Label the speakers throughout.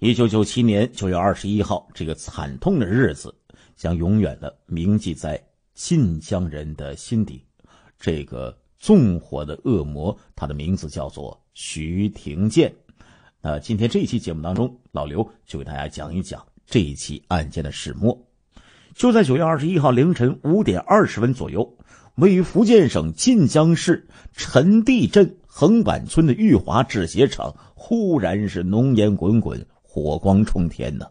Speaker 1: 一九九七年九月二十一号，这个惨痛的日子将永远的铭记在晋江人的心底。这个纵火的恶魔，他的名字叫做徐廷建。那今天这一期节目当中，老刘就给大家讲一讲这一起案件的始末。就在九月二十一号凌晨五点二十分左右，位于福建省晋江市陈埭镇横坂村的裕华制鞋厂，忽然是浓烟滚滚。火光冲天呢！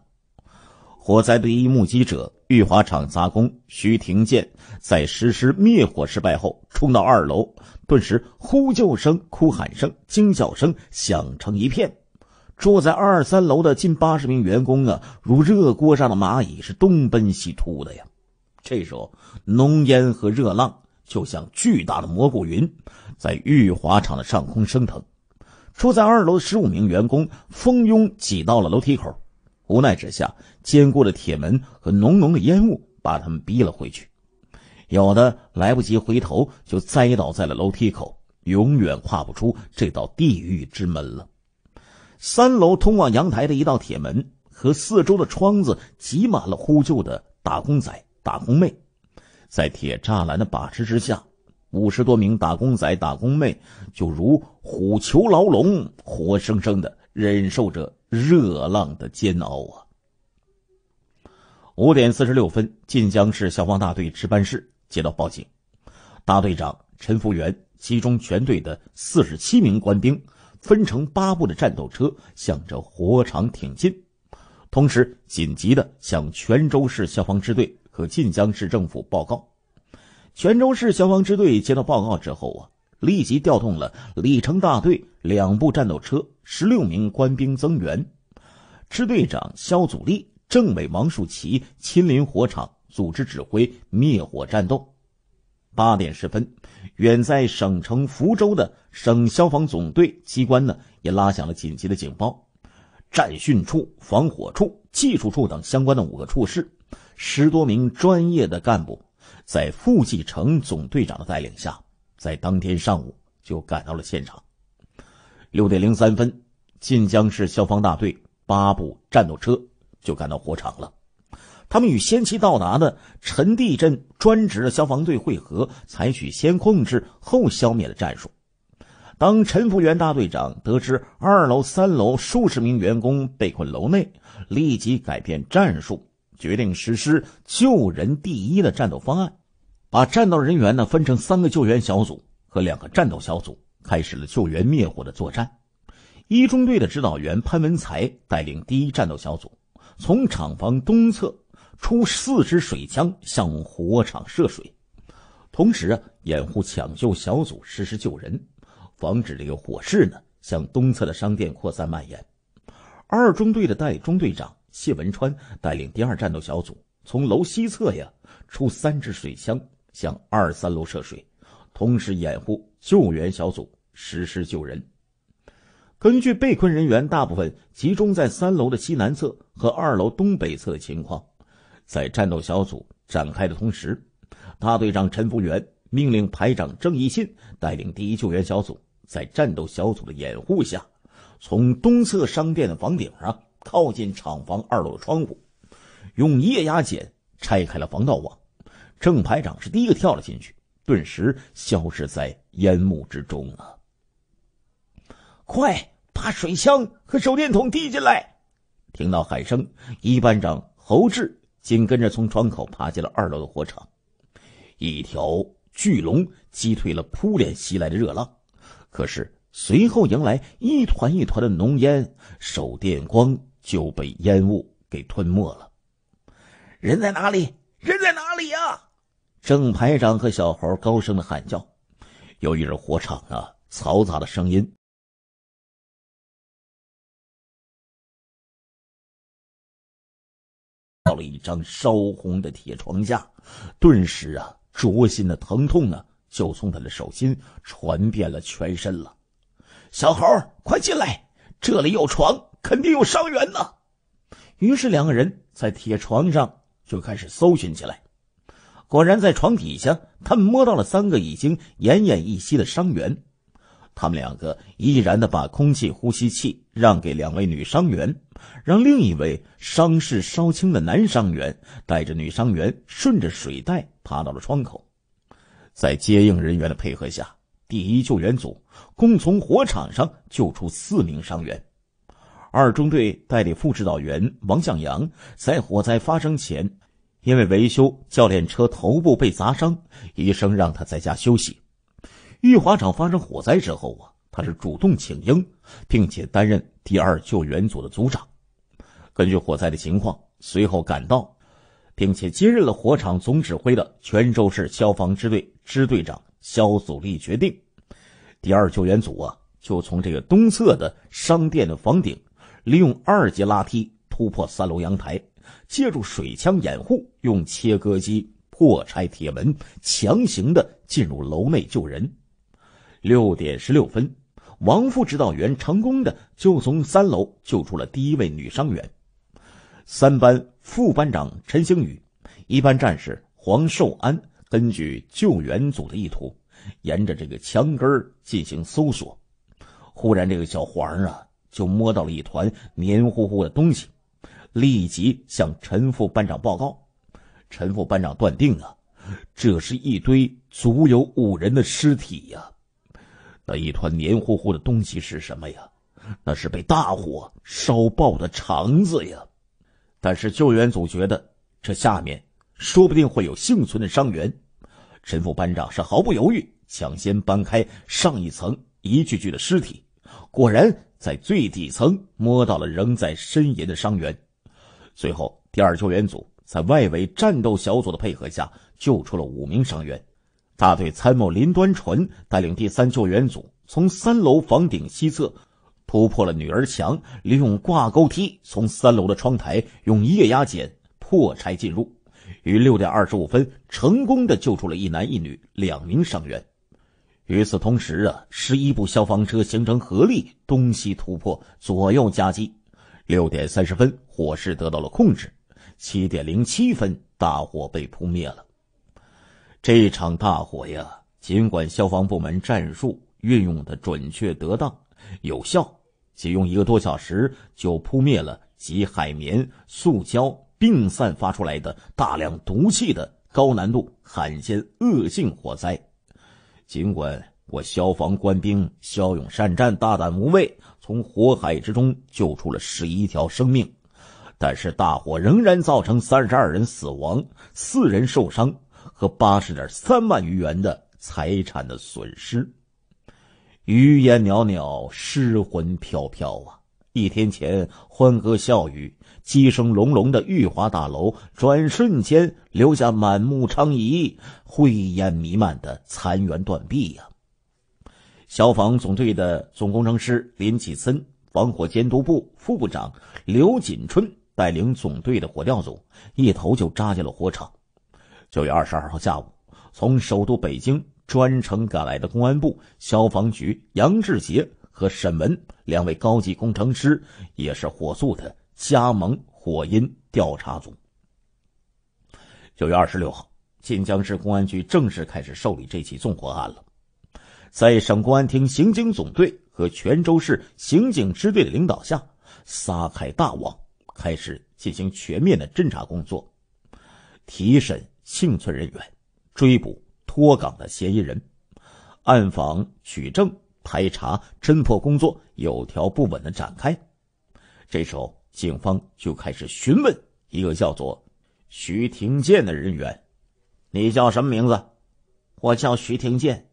Speaker 1: 火灾第一目击者玉华厂杂工徐廷建在实施灭火失败后，冲到二楼，顿时呼救声、哭喊声、惊叫声响成一片。住在二三楼的近八十名员工啊，如热锅上的蚂蚁，是东奔西突的呀！这时候，浓烟和热浪就像巨大的蘑菇云，在玉华厂的上空升腾。住在二楼的十五名员工蜂拥挤到了楼梯口，无奈之下，坚固的铁门和浓浓的烟雾把他们逼了回去，有的来不及回头就栽倒在了楼梯口，永远跨不出这道地狱之门了。三楼通往阳台的一道铁门和四周的窗子挤满了呼救的打工仔、打工妹，在铁栅栏的把持之下，五十多名打工仔、打工妹就如。虎囚牢笼，活生生的忍受着热浪的煎熬啊！五点四十六分，晋江市消防大队值班室接到报警，大队长陈福元集中全队的四十七名官兵，分成八部的战斗车，向着火场挺进，同时紧急的向泉州市消防支队和晋江市政府报告。泉州市消防支队接到报告之后啊。立即调动了李成大队两部战斗车、十六名官兵增援，支队长肖祖立、政委王树奇亲临火场组织指挥灭火战斗。八点十分，远在省城福州的省消防总队机关呢，也拉响了紧急的警报。战训处、防火处、技术处等相关的五个处室，十多名专业的干部，在傅继成总队长的带领下。在当天上午就赶到了现场。六点零三分，晋江市消防大队八部战斗车就赶到火场了。他们与先期到达的陈地镇专职的消防队会合，采取先控制后消灭的战术。当陈福元大队长得知二楼、三楼数十名员工被困楼内，立即改变战术，决定实施救人第一的战斗方案。把战斗人员呢分成三个救援小组和两个战斗小组，开始了救援灭火的作战。一中队的指导员潘文才带领第一战斗小组，从厂房东侧出四支水枪向火场射水，同时啊掩护抢救小组实施救人，防止这个火势呢向东侧的商店扩散蔓延。二中队的代中队长谢文川带领第二战斗小组，从楼西侧呀出三支水枪。向二三楼涉水，同时掩护救援小组实施救人。根据被困人员大部分集中在三楼的西南侧和二楼东北侧的情况，在战斗小组展开的同时，大队长陈福元命令排长郑义信带领第一救援小组，在战斗小组的掩护下，从东侧商店的房顶上靠近厂房二楼的窗户，用液压剪拆开了防盗网。正排长是第一个跳了进去，顿时消失在烟幕之中了。快把水枪和手电筒递进来！听到喊声，一班长侯志紧跟着从窗口爬进了二楼的火场。一条巨龙击退了扑脸袭来的热浪，可是随后迎来一团一团的浓烟，手电光就被烟雾给吞没了。人在哪里？人在哪里呀？郑排长和小猴高声的喊叫，由于是火场啊，嘈杂的声音到了一张烧红的铁床下，顿时啊，灼心的疼痛呢，就从他的手心传遍了全身了。小猴，快进来，这里有床，肯定有伤员呢。于是两个人在铁床上就开始搜寻起来。果然，在床底下，他们摸到了三个已经奄奄一息的伤员。他们两个毅然地把空气呼吸器让给两位女伤员，让另一位伤势稍轻的男伤员带着女伤员顺着水带爬到了窗口。在接应人员的配合下，第一救援组共从火场上救出四名伤员。二中队代理副指导员王向阳在火灾发生前。因为维修教练车头部被砸伤，医生让他在家休息。玉华厂发生火灾之后啊，他是主动请缨，并且担任第二救援组的组长。根据火灾的情况，随后赶到，并且接任了火场总指挥的泉州市消防支队支队长肖祖立决定，第二救援组啊，就从这个东侧的商店的房顶，利用二级拉梯突破三楼阳台。借助水枪掩护，用切割机破拆铁门，强行的进入楼内救人。六点十六分，王副指导员成功的就从三楼救出了第一位女伤员。三班副班长陈星宇，一班战士黄寿安，根据救援组的意图，沿着这个墙根儿进行搜索。忽然，这个小黄啊，就摸到了一团黏糊糊的东西。立即向陈副班长报告。陈副班长断定啊，这是一堆足有五人的尸体呀！那一团黏糊糊的东西是什么呀？那是被大火烧爆的肠子呀！但是救援组觉得这下面说不定会有幸存的伤员。陈副班长是毫不犹豫，抢先搬开上一层一具具的尸体，果然在最底层摸到了仍在呻吟的伤员。随后，第二救援组在外围战斗小组的配合下，救出了五名伤员。大队参谋林端纯带领第三救援组从三楼房顶西侧突破了女儿墙，利用挂钩梯从三楼的窗台，用液压剪破拆进入，于六点二十五分成功的救出了一男一女两名伤员。与此同时啊，十一部消防车形成合力，东西突破，左右夹击。六点三十分，火势得到了控制；七点零七分，大火被扑灭了。这场大火呀，尽管消防部门战术运用的准确、得当、有效，仅用一个多小时就扑灭了集海绵、塑胶并散发出来的大量毒气的高难度、罕见恶性火灾。尽管我消防官兵骁勇善战、大胆无畏。从火海之中救出了十一条生命，但是大火仍然造成三十二人死亡、四人受伤和八十点三万余元的财产的损失。余烟袅袅，尸魂飘飘啊！一天前欢歌笑语、鸡声隆隆的玉华大楼，转瞬间留下满目疮痍、灰烟弥漫的残垣断壁呀！消防总队的总工程师林启森、防火监督部副部长刘锦春带领总队的火调组一头就扎进了火场。九月二十二号下午，从首都北京专程赶来的公安部消防局杨志杰和沈文两位高级工程师也是火速的加盟火因调查组。九月二十六号，晋江市公安局正式开始受理这起纵火案了。在省公安厅刑警总队和泉州市刑警支队的领导下，撒开大网，开始进行全面的侦查工作，提审幸存人员，追捕脱岗的嫌疑人，暗访取证、排查、侦破工作有条不紊的展开。这时候，警方就开始询问一个叫做徐廷建的人员：“你叫什么名字？”“我叫徐廷建。”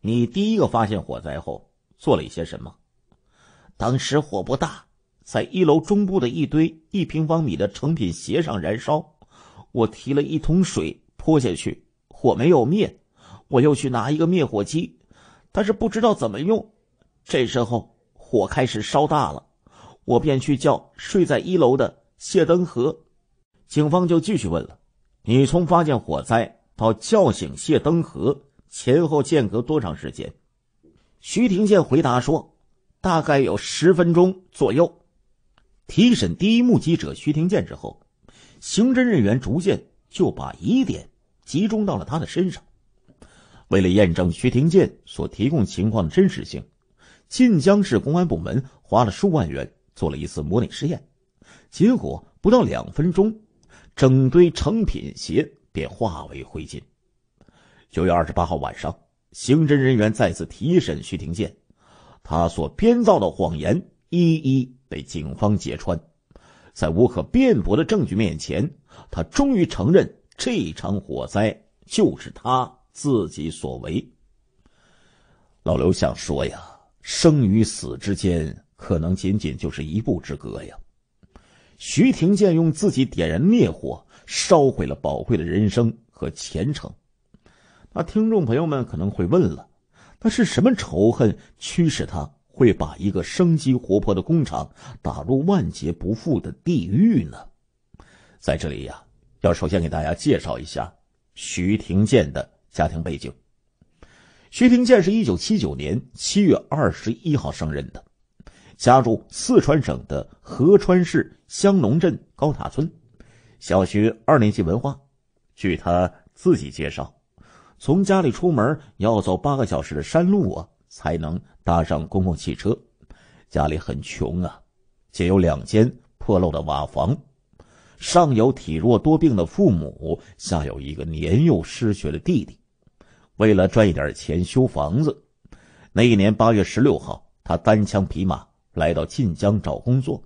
Speaker 1: 你第一个发现火灾后做了一些什么？当时火不大，在一楼中部的一堆一平方米的成品鞋上燃烧。我提了一桶水泼下去，火没有灭。我又去拿一个灭火器，但是不知道怎么用。这时候火开始烧大了，我便去叫睡在一楼的谢登河。警方就继续问了：你从发现火灾到叫醒谢登河。前后间隔多长时间？徐廷建回答说：“大概有十分钟左右。”提审第一目击者徐廷建之后，刑侦人员逐渐就把疑点集中到了他的身上。为了验证徐廷建所提供情况的真实性，晋江市公安部门花了数万元做了一次模拟实验，结果不到两分钟，整堆成品鞋便化为灰烬。九月二十八号晚上，刑侦人员再次提审徐廷建，他所编造的谎言一一被警方揭穿。在无可辩驳的证据面前，他终于承认这场火灾就是他自己所为。老刘想说呀，生与死之间可能仅仅就是一步之隔呀。徐廷建用自己点燃烈火，烧毁了宝贵的人生和前程。那听众朋友们可能会问了，那是什么仇恨驱使他会把一个生机活泼的工厂打入万劫不复的地狱呢？在这里呀，要首先给大家介绍一下徐廷建的家庭背景。徐廷建是一九七九年七月二十一号上任的，家住四川省的合川市香农镇高塔村，小学二年级文化。据他自己介绍。从家里出门要走八个小时的山路啊，才能搭上公共汽车。家里很穷啊，且有两间破漏的瓦房，上有体弱多病的父母，下有一个年幼失学的弟弟。为了赚一点钱修房子，那一年八月十六号，他单枪匹马来到晋江找工作。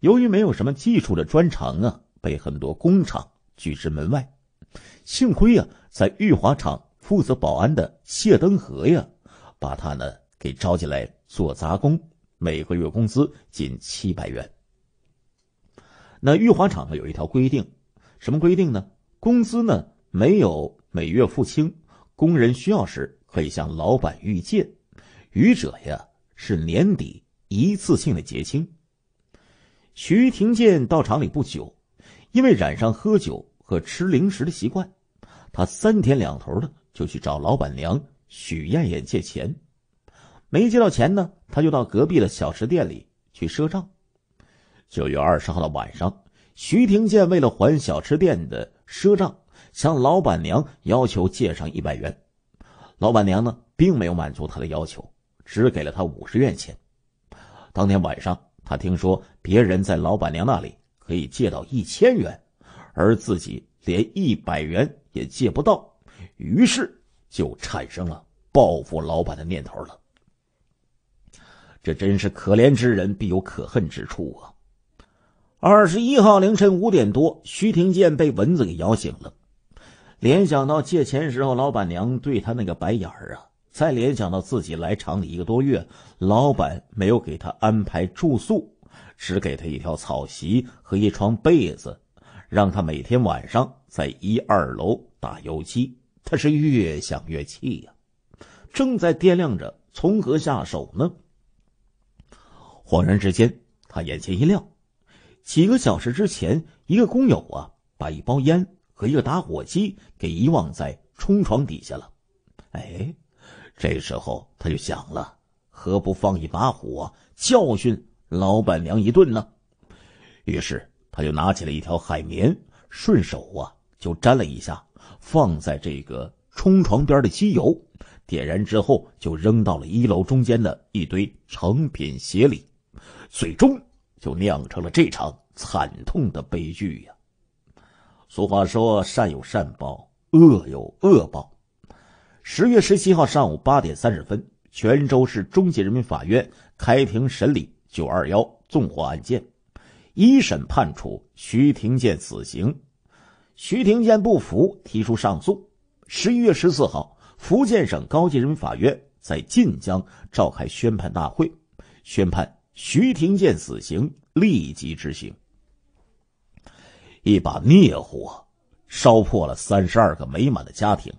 Speaker 1: 由于没有什么技术的专长啊，被很多工厂拒之门外。幸亏啊。在玉华厂负责保安的谢登和呀，把他呢给招进来做杂工，每个月工资仅七百元。那玉华厂有一条规定，什么规定呢？工资呢没有每月付清，工人需要时可以向老板预借，余者呀是年底一次性的结清。徐廷健到厂里不久，因为染上喝酒和吃零食的习惯。他三天两头的就去找老板娘许艳艳借钱，没借到钱呢，他就到隔壁的小吃店里去赊账。九月二十号的晚上，徐廷建为了还小吃店的赊账，向老板娘要求借上一百元，老板娘呢并没有满足他的要求，只给了他五十元钱。当天晚上，他听说别人在老板娘那里可以借到一千元，而自己。连一百元也借不到，于是就产生了报复老板的念头了。这真是可怜之人必有可恨之处啊！二十一号凌晨五点多，徐廷健被蚊子给咬醒了，联想到借钱时候老板娘对他那个白眼儿啊，再联想到自己来厂里一个多月，老板没有给他安排住宿，只给他一条草席和一床被子，让他每天晚上。在一二楼打油漆，他是越想越气呀，正在掂量着从何下手呢。恍然之间，他眼前一亮，几个小时之前，一个工友啊，把一包烟和一个打火机给遗忘在冲床底下了。哎，这时候他就想了，何不放一把火教训老板娘一顿呢？于是他就拿起了一条海绵，顺手啊。就粘了一下，放在这个冲床边的机油，点燃之后就扔到了一楼中间的一堆成品鞋里，最终就酿成了这场惨痛的悲剧呀。俗话说，善有善报，恶有恶报。十月十七号上午八点三十分，泉州市中级人民法院开庭审理“九二幺”纵火案件，一审判处徐廷建死刑。徐廷建不服，提出上诉。十一月十四号，福建省高级人民法院在晋江召开宣判大会，宣判徐廷建死刑，立即执行。一把孽火，烧破了三十二个美满的家庭，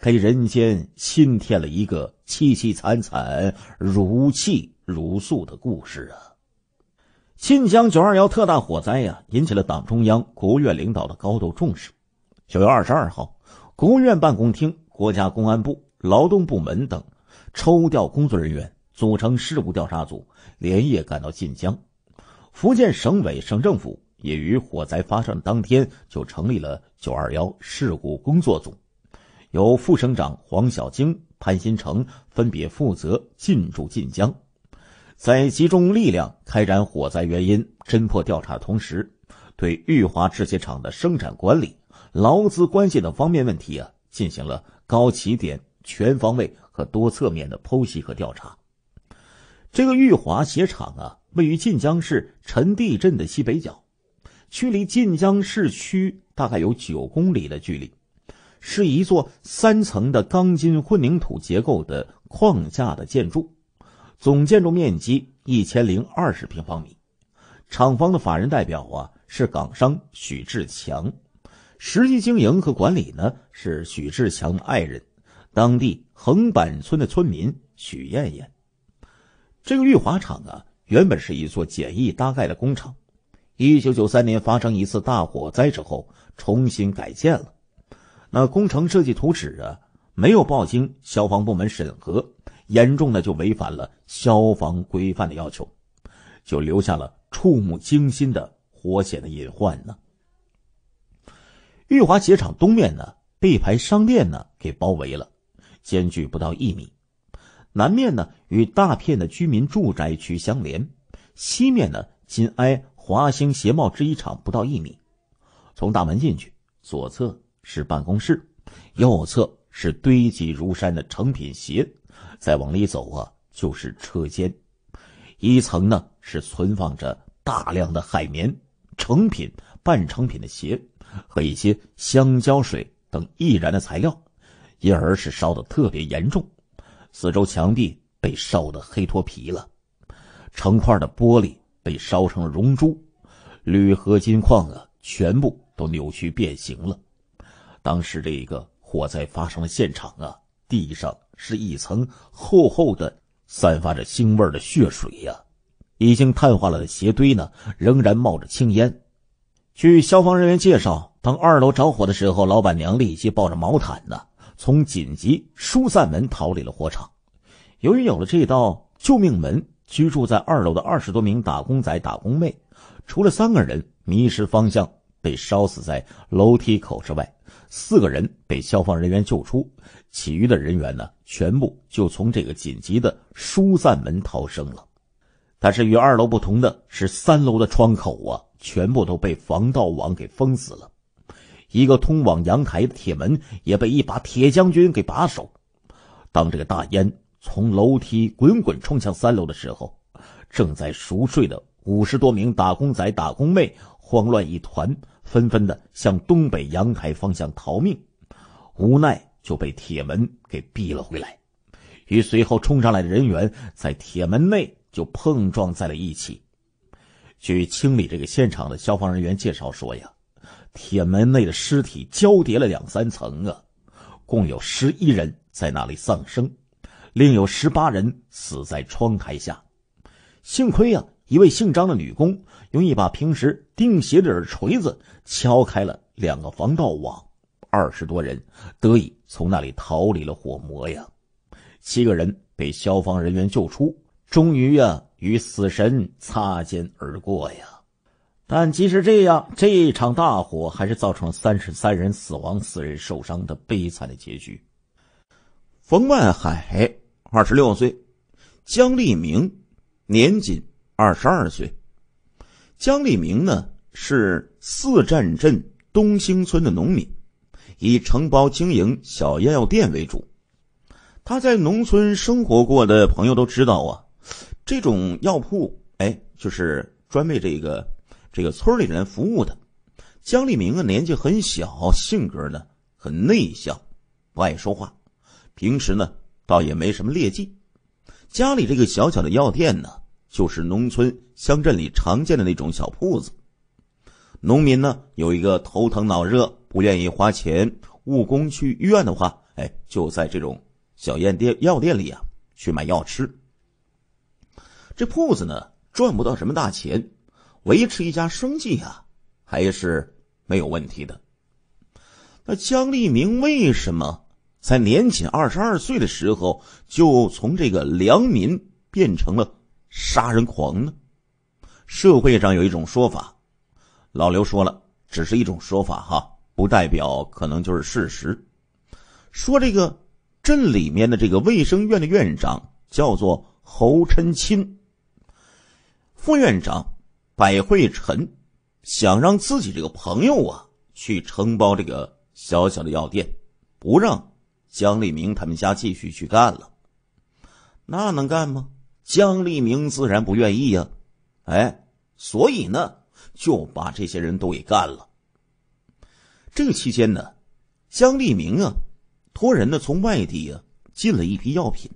Speaker 1: 给人间新添了一个凄凄惨惨、如泣如诉的故事啊！晋江“九二幺”特大火灾呀，引起了党中央、国务院领导的高度重视。九月二十二号，国务院办公厅、国家公安部、劳动部门等抽调工作人员，组成事故调查组，连夜赶到晋江。福建省委、省政府也于火灾发生的当天就成立了“九二幺”事故工作组，由副省长黄小晶、潘新成分别负责进驻晋江。在集中力量开展火灾原因侦破调查同时，对裕华制鞋厂的生产管理、劳资关系等方面问题啊，进行了高起点、全方位和多侧面的剖析和调查。这个裕华鞋厂啊，位于晋江市陈地镇的西北角，距离晋江市区大概有九公里的距离，是一座三层的钢筋混凝土结构的框架的建筑。总建筑面积一千零二十平方米，厂房的法人代表啊是港商许志强，实际经营和管理呢是许志强的爱人，当地横板村的村民许艳艳。这个玉华厂啊，原本是一座简易搭盖的工厂，一九九三年发生一次大火灾之后，重新改建了。那工程设计图纸啊，没有报经消防部门审核。严重的就违反了消防规范的要求，就留下了触目惊心的火险的隐患呢。玉华鞋厂东面呢被一排商店呢给包围了，间距不到一米；南面呢与大片的居民住宅区相连；西面呢紧挨华兴鞋帽制衣厂，不到一米。从大门进去，左侧是办公室，右侧是堆积如山的成品鞋。再往里走啊，就是车间，一层呢是存放着大量的海绵、成品、半成品的鞋和一些香蕉水等易燃的材料，因而是烧的特别严重，四周墙壁被烧的黑脱皮了，成块的玻璃被烧成了熔珠，铝合金框啊全部都扭曲变形了，当时这个火灾发生的现场啊，地上。是一层厚厚的、散发着腥味的血水呀！已经碳化了的鞋堆呢，仍然冒着青烟。据消防人员介绍，当二楼着火的时候，老板娘立即抱着毛毯呢，从紧急疏散门逃离了火场。由于有了这道救命门，居住在二楼的二十多名打工仔、打工妹，除了三个人迷失方向被烧死在楼梯口之外，四个人被消防人员救出。其余的人员呢，全部就从这个紧急的疏散门逃生了。但是与二楼不同的是，三楼的窗口啊，全部都被防盗网给封死了。一个通往阳台的铁门也被一把铁将军给把守。当这个大烟从楼梯滚滚冲向三楼的时候，正在熟睡的五十多名打工仔、打工妹慌乱一团，纷纷的向东北阳台方向逃命。无奈。就被铁门给闭了回来，与随后冲上来的人员在铁门内就碰撞在了一起。据清理这个现场的消防人员介绍说，呀，铁门内的尸体交叠了两三层啊，共有十一人在那里丧生，另有十八人死在窗台下。幸亏呀，一位姓张的女工用一把平时钉鞋底的锤子敲开了两个防盗网，二十多人得以。从那里逃离了火魔呀，七个人被消防人员救出，终于呀与死神擦肩而过呀。但即使这样，这场大火还是造成了三十三人死亡、四人受伤的悲惨的结局。冯万海二十六岁，江立明年仅二十二岁。江立明呢是四站镇东兴村的农民。以承包经营小药药店为主，他在农村生活过的朋友都知道啊，这种药铺哎，就是专为这个这个村里人服务的。江立明啊，年纪很小，性格呢很内向，不爱说话，平时呢倒也没什么劣迹。家里这个小小的药店呢，就是农村乡镇里常见的那种小铺子，农民呢有一个头疼脑热。不愿意花钱务工去医院的话，哎，就在这种小药店、药店里啊去买药吃。这铺子呢赚不到什么大钱，维持一家生计啊还是没有问题的。那江立明为什么在年仅二十二岁的时候就从这个良民变成了杀人狂呢？社会上有一种说法，老刘说了，只是一种说法哈。不代表可能就是事实。说这个镇里面的这个卫生院的院长叫做侯琛钦，副院长百惠臣想让自己这个朋友啊去承包这个小小的药店，不让江立明他们家继续去干了。那能干吗？江立明自然不愿意呀。哎，所以呢就把这些人都给干了。这个期间呢，江立明啊，托人呢从外地啊进了一批药品。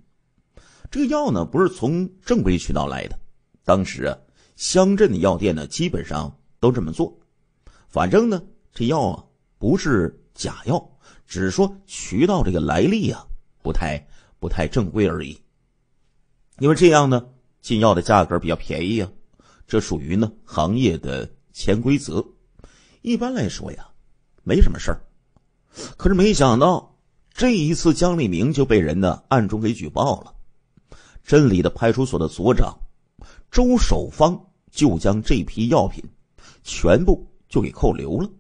Speaker 1: 这个药呢不是从正规渠道来的。当时啊，乡镇的药店呢基本上都这么做。反正呢，这药啊不是假药，只是说渠道这个来历啊不太不太正规而已。因为这样呢，进药的价格比较便宜啊。这属于呢行业的潜规则。一般来说呀。没什么事儿，可是没想到这一次江立明就被人呢暗中给举报了。镇里的派出所的所长周守芳就将这批药品全部就给扣留了。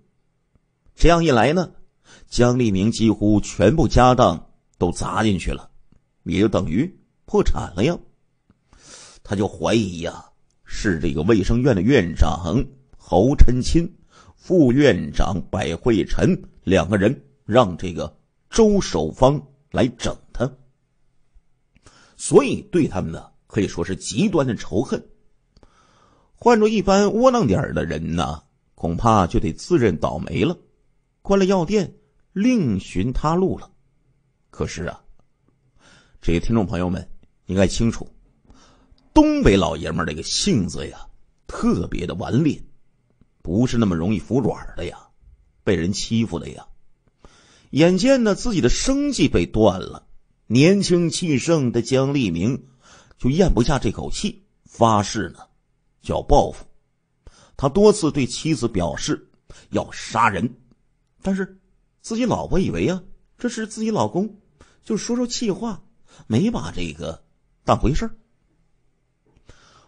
Speaker 1: 这样一来呢，江立明几乎全部家当都砸进去了，也就等于破产了呀。他就怀疑呀，是这个卫生院的院长侯春清。副院长百惠臣两个人让这个周守芳来整他，所以对他们呢可以说是极端的仇恨。换做一般窝囊点的人呢，恐怕就得自认倒霉了，关了药店，另寻他路了。可是啊，这些听众朋友们应该清楚，东北老爷们这个性子呀，特别的顽劣。不是那么容易服软的呀，被人欺负的呀，眼见呢自己的生计被断了，年轻气盛的江立明就咽不下这口气，发誓呢要报复。他多次对妻子表示要杀人，但是自己老婆以为啊这是自己老公就说说气话，没把这个当回事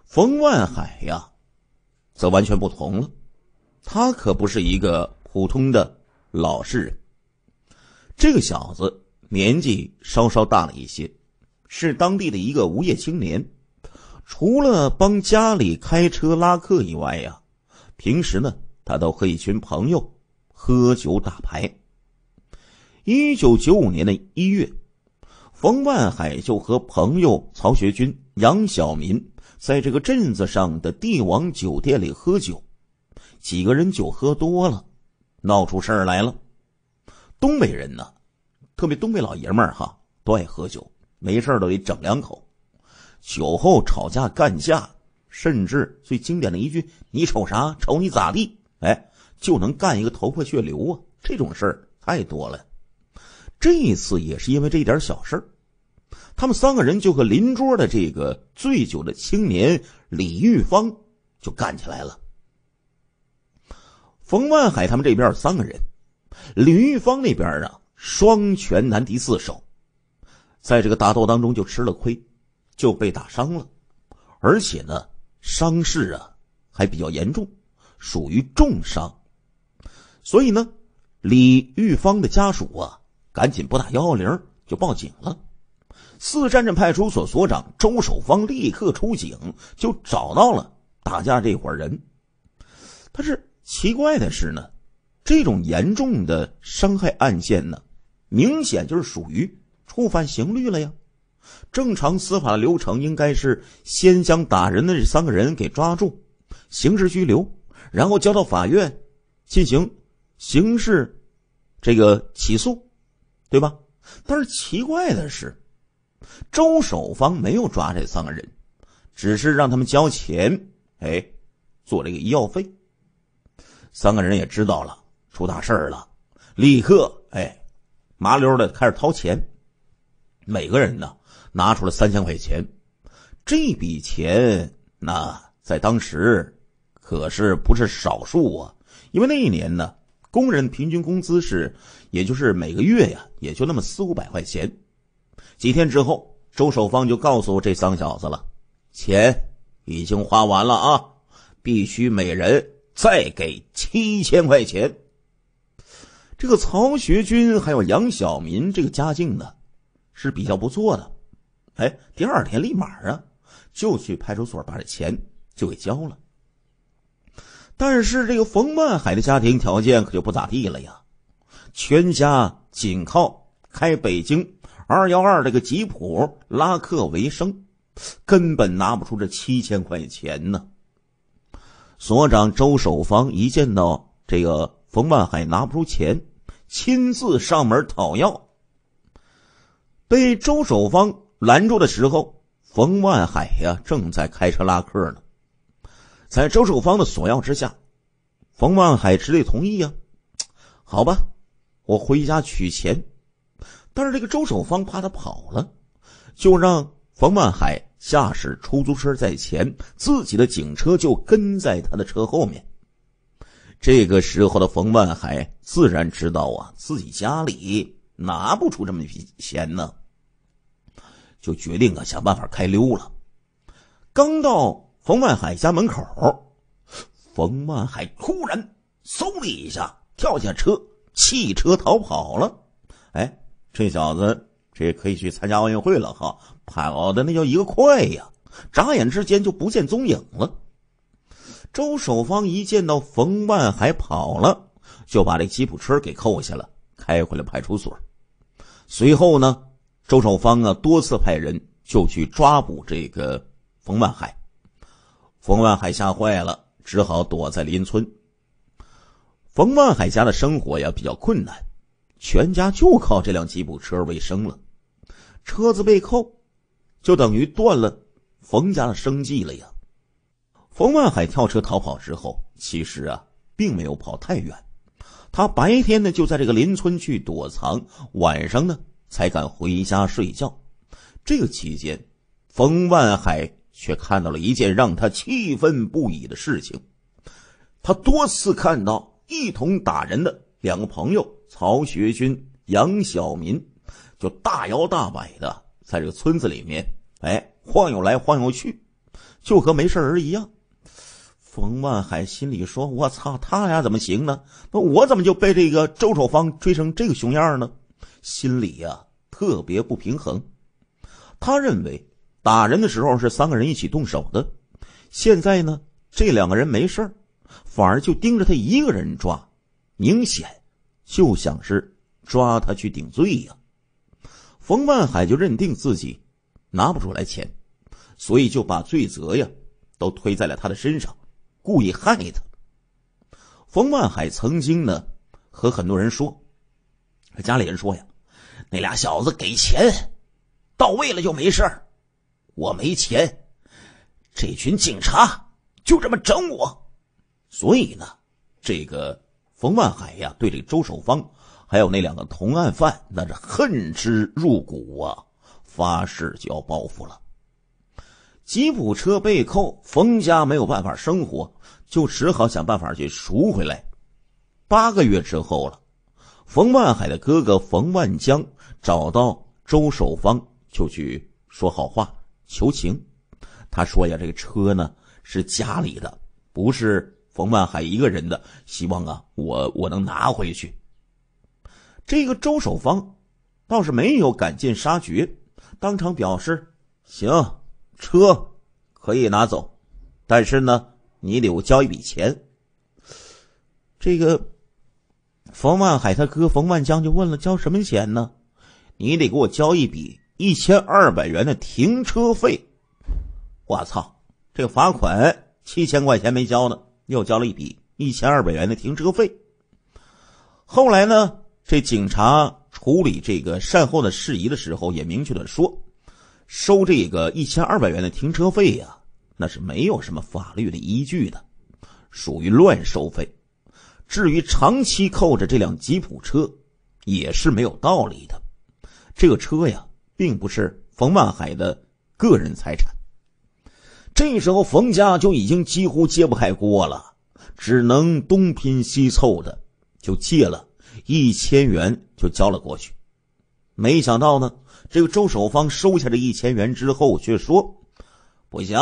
Speaker 1: 冯万海呀，则完全不同了。他可不是一个普通的老实人。这个小子年纪稍稍大了一些，是当地的一个无业青年，除了帮家里开车拉客以外呀，平时呢他都和一群朋友喝酒打牌。一九九五年的一月，冯万海就和朋友曹学军、杨晓民在这个镇子上的帝王酒店里喝酒。几个人酒喝多了，闹出事儿来了。东北人呢，特别东北老爷们儿哈，都爱喝酒，没事儿都得整两口。酒后吵架、干架，甚至最经典的一句“你瞅啥？瞅你咋地？”哎，就能干一个头破血流啊！这种事儿太多了。这一次也是因为这一点小事儿，他们三个人就和邻桌的这个醉酒的青年李玉芳就干起来了。冯万海他们这边有三个人，李玉芳那边啊，双拳难敌四手，在这个打斗当中就吃了亏，就被打伤了，而且呢，伤势啊还比较严重，属于重伤，所以呢，李玉芳的家属啊，赶紧拨打幺幺零就报警了。四站镇派出所所长周守芳立刻出警，就找到了打架这伙人，他是。奇怪的是呢，这种严重的伤害案件呢，明显就是属于触犯刑律了呀。正常司法流程应该是先将打人的这三个人给抓住，刑事拘留，然后交到法院进行刑事这个起诉，对吧？但是奇怪的是，周守方没有抓这三个人，只是让他们交钱，哎，做这个医药费。三个人也知道了出大事儿了，立刻，哎，麻溜的开始掏钱。每个人呢，拿出了三千块钱。这笔钱那在当时可是不是少数啊，因为那一年呢，工人平均工资是，也就是每个月呀，也就那么四五百块钱。几天之后，周守芳就告诉这三小子了，钱已经花完了啊，必须每人。再给七千块钱，这个曹学军还有杨晓民，这个家境呢是比较不错的，哎，第二天立马啊就去派出所把这钱就给交了。但是这个冯万海的家庭条件可就不咋地了呀，全家仅靠开北京二幺二这个吉普拉客为生，根本拿不出这七千块钱呢。所长周守芳一见到这个冯万海拿不出钱，亲自上门讨要。被周守芳拦住的时候，冯万海呀正在开车拉客呢。在周守芳的索要之下，冯万海只得同意啊。好吧，我回家取钱。但是这个周守芳怕他跑了，就让。冯万海驾驶出租车在前，自己的警车就跟在他的车后面。这个时候的冯万海自然知道啊，自己家里拿不出这么一笔钱呢，就决定啊想办法开溜了。刚到冯万海家门口，冯万海突然嗖的一下，跳下车，弃车逃跑了。哎，这小子这也可以去参加奥运会了哈！跑的那叫一个快呀！眨眼之间就不见踪影了。周守芳一见到冯万海跑了，就把这吉普车给扣下了，开回了派出所。随后呢，周守芳啊多次派人就去抓捕这个冯万海。冯万海吓坏了，只好躲在邻村。冯万海家的生活呀比较困难，全家就靠这辆吉普车为生了。车子被扣。就等于断了冯家的生计了呀！冯万海跳车逃跑之后，其实啊，并没有跑太远。他白天呢就在这个邻村去躲藏，晚上呢才敢回家睡觉。这个期间，冯万海却看到了一件让他气愤不已的事情。他多次看到一同打人的两个朋友曹学军、杨晓民，就大摇大摆的。在这个村子里面，哎，晃悠来晃悠去，就和没事人一样。冯万海心里说：“我操，他俩怎么行呢？那我怎么就被这个周守芳追成这个熊样呢？”心里呀特别不平衡。他认为打人的时候是三个人一起动手的，现在呢这两个人没事反而就盯着他一个人抓，明显就想是抓他去顶罪呀。冯万海就认定自己拿不出来钱，所以就把罪责呀都推在了他的身上，故意害他。冯万海曾经呢和很多人说，他家里人说呀，那俩小子给钱到位了就没事我没钱，这群警察就这么整我，所以呢，这个冯万海呀对这个周守芳。还有那两个同案犯，那是恨之入骨啊！发誓就要报复了。吉普车被扣，冯家没有办法生活，就只好想办法去赎回来。八个月之后了，冯万海的哥哥冯万江找到周守芳，就去说好话求情。他说：“呀，这个车呢是家里的，不是冯万海一个人的，希望啊，我我能拿回去。”这个周守方倒是没有赶尽杀绝，当场表示：“行，车可以拿走，但是呢，你得我交一笔钱。”这个冯万海他哥冯万江就问了：“交什么钱呢？你得给我交一笔一千二百元的停车费。”我操，这罚款七千块钱没交呢，又交了一笔一千二百元的停车费。后来呢？这警察处理这个善后的事宜的时候，也明确的说，收这个一千二百元的停车费呀，那是没有什么法律的依据的，属于乱收费。至于长期扣着这辆吉普车，也是没有道理的。这个车呀，并不是冯万海的个人财产。这时候，冯家就已经几乎揭不开锅了，只能东拼西凑的就借了。一千元就交了过去，没想到呢，这个周守芳收下这一千元之后，却说：“不行，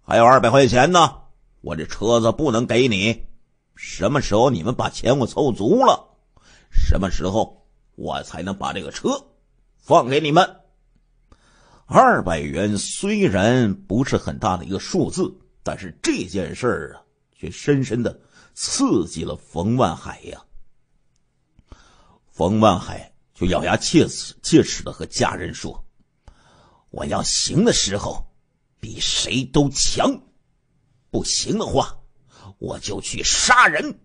Speaker 1: 还有二百块钱呢，我这车子不能给你。什么时候你们把钱我凑足了，什么时候我才能把这个车放给你们。”二百元虽然不是很大的一个数字，但是这件事儿啊，却深深的刺激了冯万海呀。冯万海就咬牙切齿、切齿的和家人说：“我要行的时候比谁都强，不行的话我就去杀人。”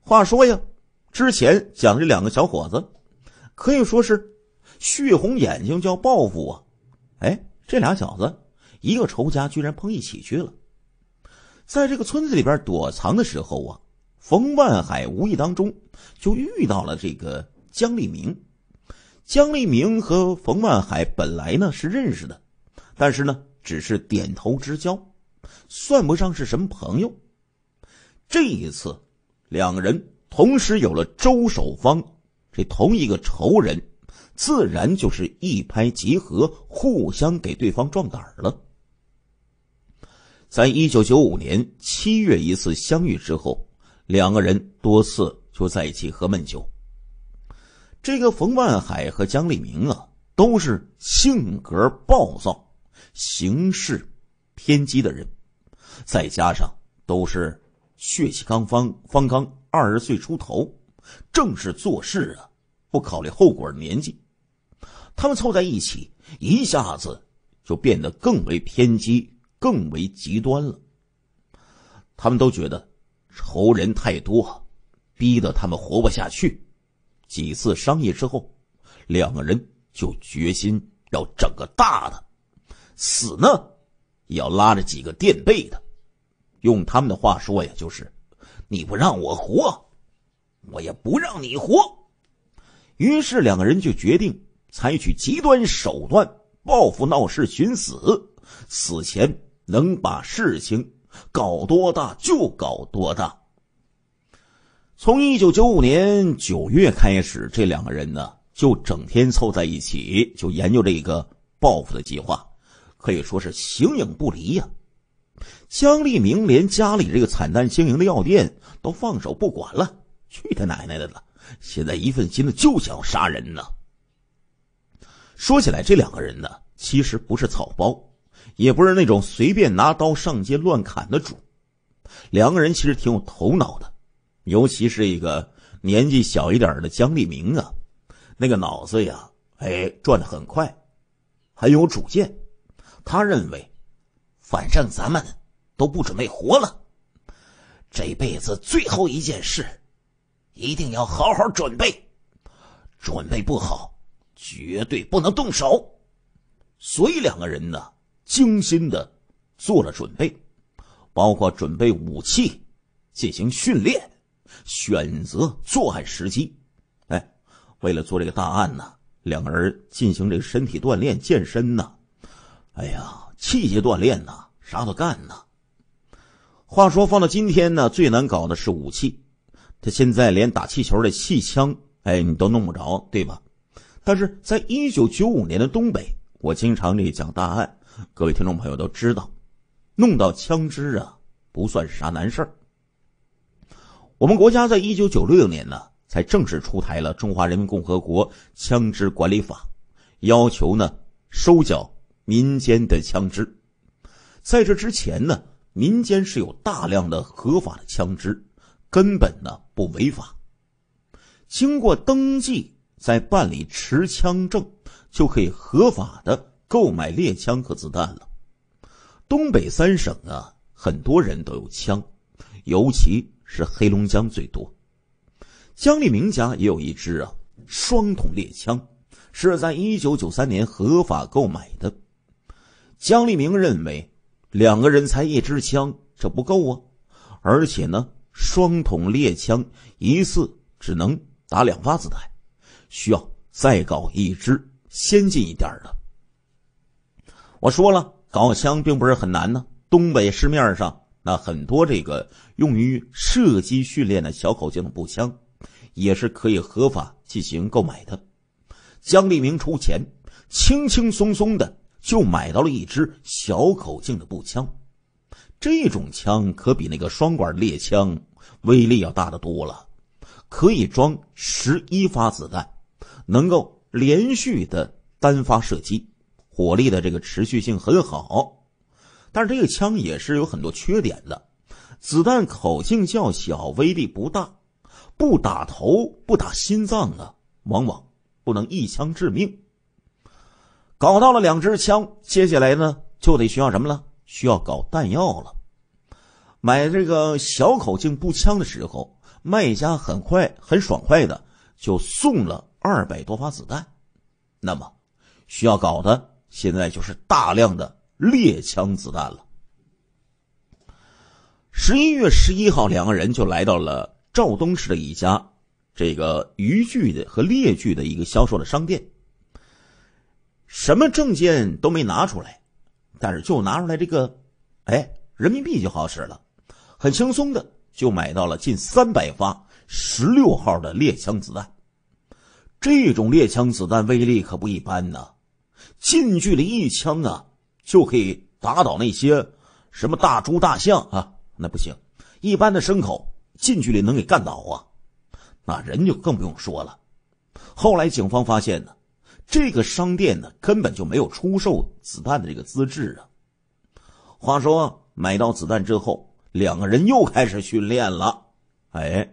Speaker 1: 话说呀，之前讲这两个小伙子可以说是血红眼睛叫报复啊。哎，这俩小子一个仇家居然碰一起去了，在这个村子里边躲藏的时候啊。冯万海无意当中就遇到了这个江立明，江立明和冯万海本来呢是认识的，但是呢只是点头之交，算不上是什么朋友。这一次，两人同时有了周守芳这同一个仇人，自然就是一拍即合，互相给对方壮胆了。在一九九五年七月一次相遇之后。两个人多次就在一起喝闷酒。这个冯万海和江立明啊，都是性格暴躁、行事偏激的人，再加上都是血气刚方方刚二十岁出头，正是做事啊不考虑后果的年纪。他们凑在一起，一下子就变得更为偏激、更为极端了。他们都觉得。仇人太多，逼得他们活不下去。几次商议之后，两个人就决心要整个大的，死呢，也要拉着几个垫背的。用他们的话说呀，就是你不让我活，我也不让你活。于是两个人就决定采取极端手段报复闹事寻死，死前能把事情。搞多大就搞多大。从一九九五年九月开始，这两个人呢就整天凑在一起，就研究这个报复的计划，可以说是形影不离呀。江立明连家里这个惨淡经营的药店都放手不管了，去他奶奶的了！现在一份心思就想杀人呢。说起来，这两个人呢，其实不是草包。也不是那种随便拿刀上街乱砍的主，两个人其实挺有头脑的，尤其是一个年纪小一点的江立明啊，那个脑子呀，哎，转的很快，很有主见。他认为，反正咱们都不准备活了，这辈子最后一件事，一定要好好准备，准备不好，绝对不能动手。所以两个人呢。精心的做了准备，包括准备武器、进行训练、选择作案时机。哎，为了做这个大案呢，两个人进行这个身体锻炼、健身呢，哎呀，器械锻炼呢，啥都干呢。话说，放到今天呢，最难搞的是武器，他现在连打气球的气枪，哎，你都弄不着，对吧？但是在一九九五年的东北，我经常这讲大案。各位听众朋友都知道，弄到枪支啊不算是啥难事儿。我们国家在一九九六年呢才正式出台了《中华人民共和国枪支管理法》，要求呢收缴民间的枪支。在这之前呢，民间是有大量的合法的枪支，根本呢不违法。经过登记，在办理持枪证，就可以合法的。购买猎枪和子弹了。东北三省啊，很多人都有枪，尤其是黑龙江最多。江立明家也有一支啊双筒猎枪，是在一九九三年合法购买的。江立明认为，两个人才一支枪，这不够啊！而且呢，双筒猎枪一次只能打两发子弹，需要再搞一支先进一点的。我说了，搞枪并不是很难呢。东北市面上那很多这个用于射击训练的小口径的步枪，也是可以合法进行购买的。江立明出钱，轻轻松松的就买到了一支小口径的步枪。这种枪可比那个双管猎枪威力要大得多了，可以装十一发子弹，能够连续的单发射击。火力的这个持续性很好，但是这个枪也是有很多缺点的。子弹口径较小，威力不大，不打头，不打心脏啊，往往不能一枪致命。搞到了两支枪，接下来呢就得需要什么了？需要搞弹药了。买这个小口径步枪的时候，卖家很快很爽快的就送了二百多发子弹。那么需要搞的。现在就是大量的猎枪子弹了。十一月十一号，两个人就来到了赵东市的一家这个渔具的和猎具的一个销售的商店，什么证件都没拿出来，但是就拿出来这个，哎，人民币就好使了，很轻松的就买到了近三百发十六号的猎枪子弹。这种猎枪子弹威力可不一般呢。近距离一枪啊，就可以打倒那些什么大猪、大象啊？那不行，一般的牲口近距离能给干倒啊？那人就更不用说了。后来警方发现呢，这个商店呢根本就没有出售子弹的这个资质啊。话说买到子弹之后，两个人又开始训练了。哎，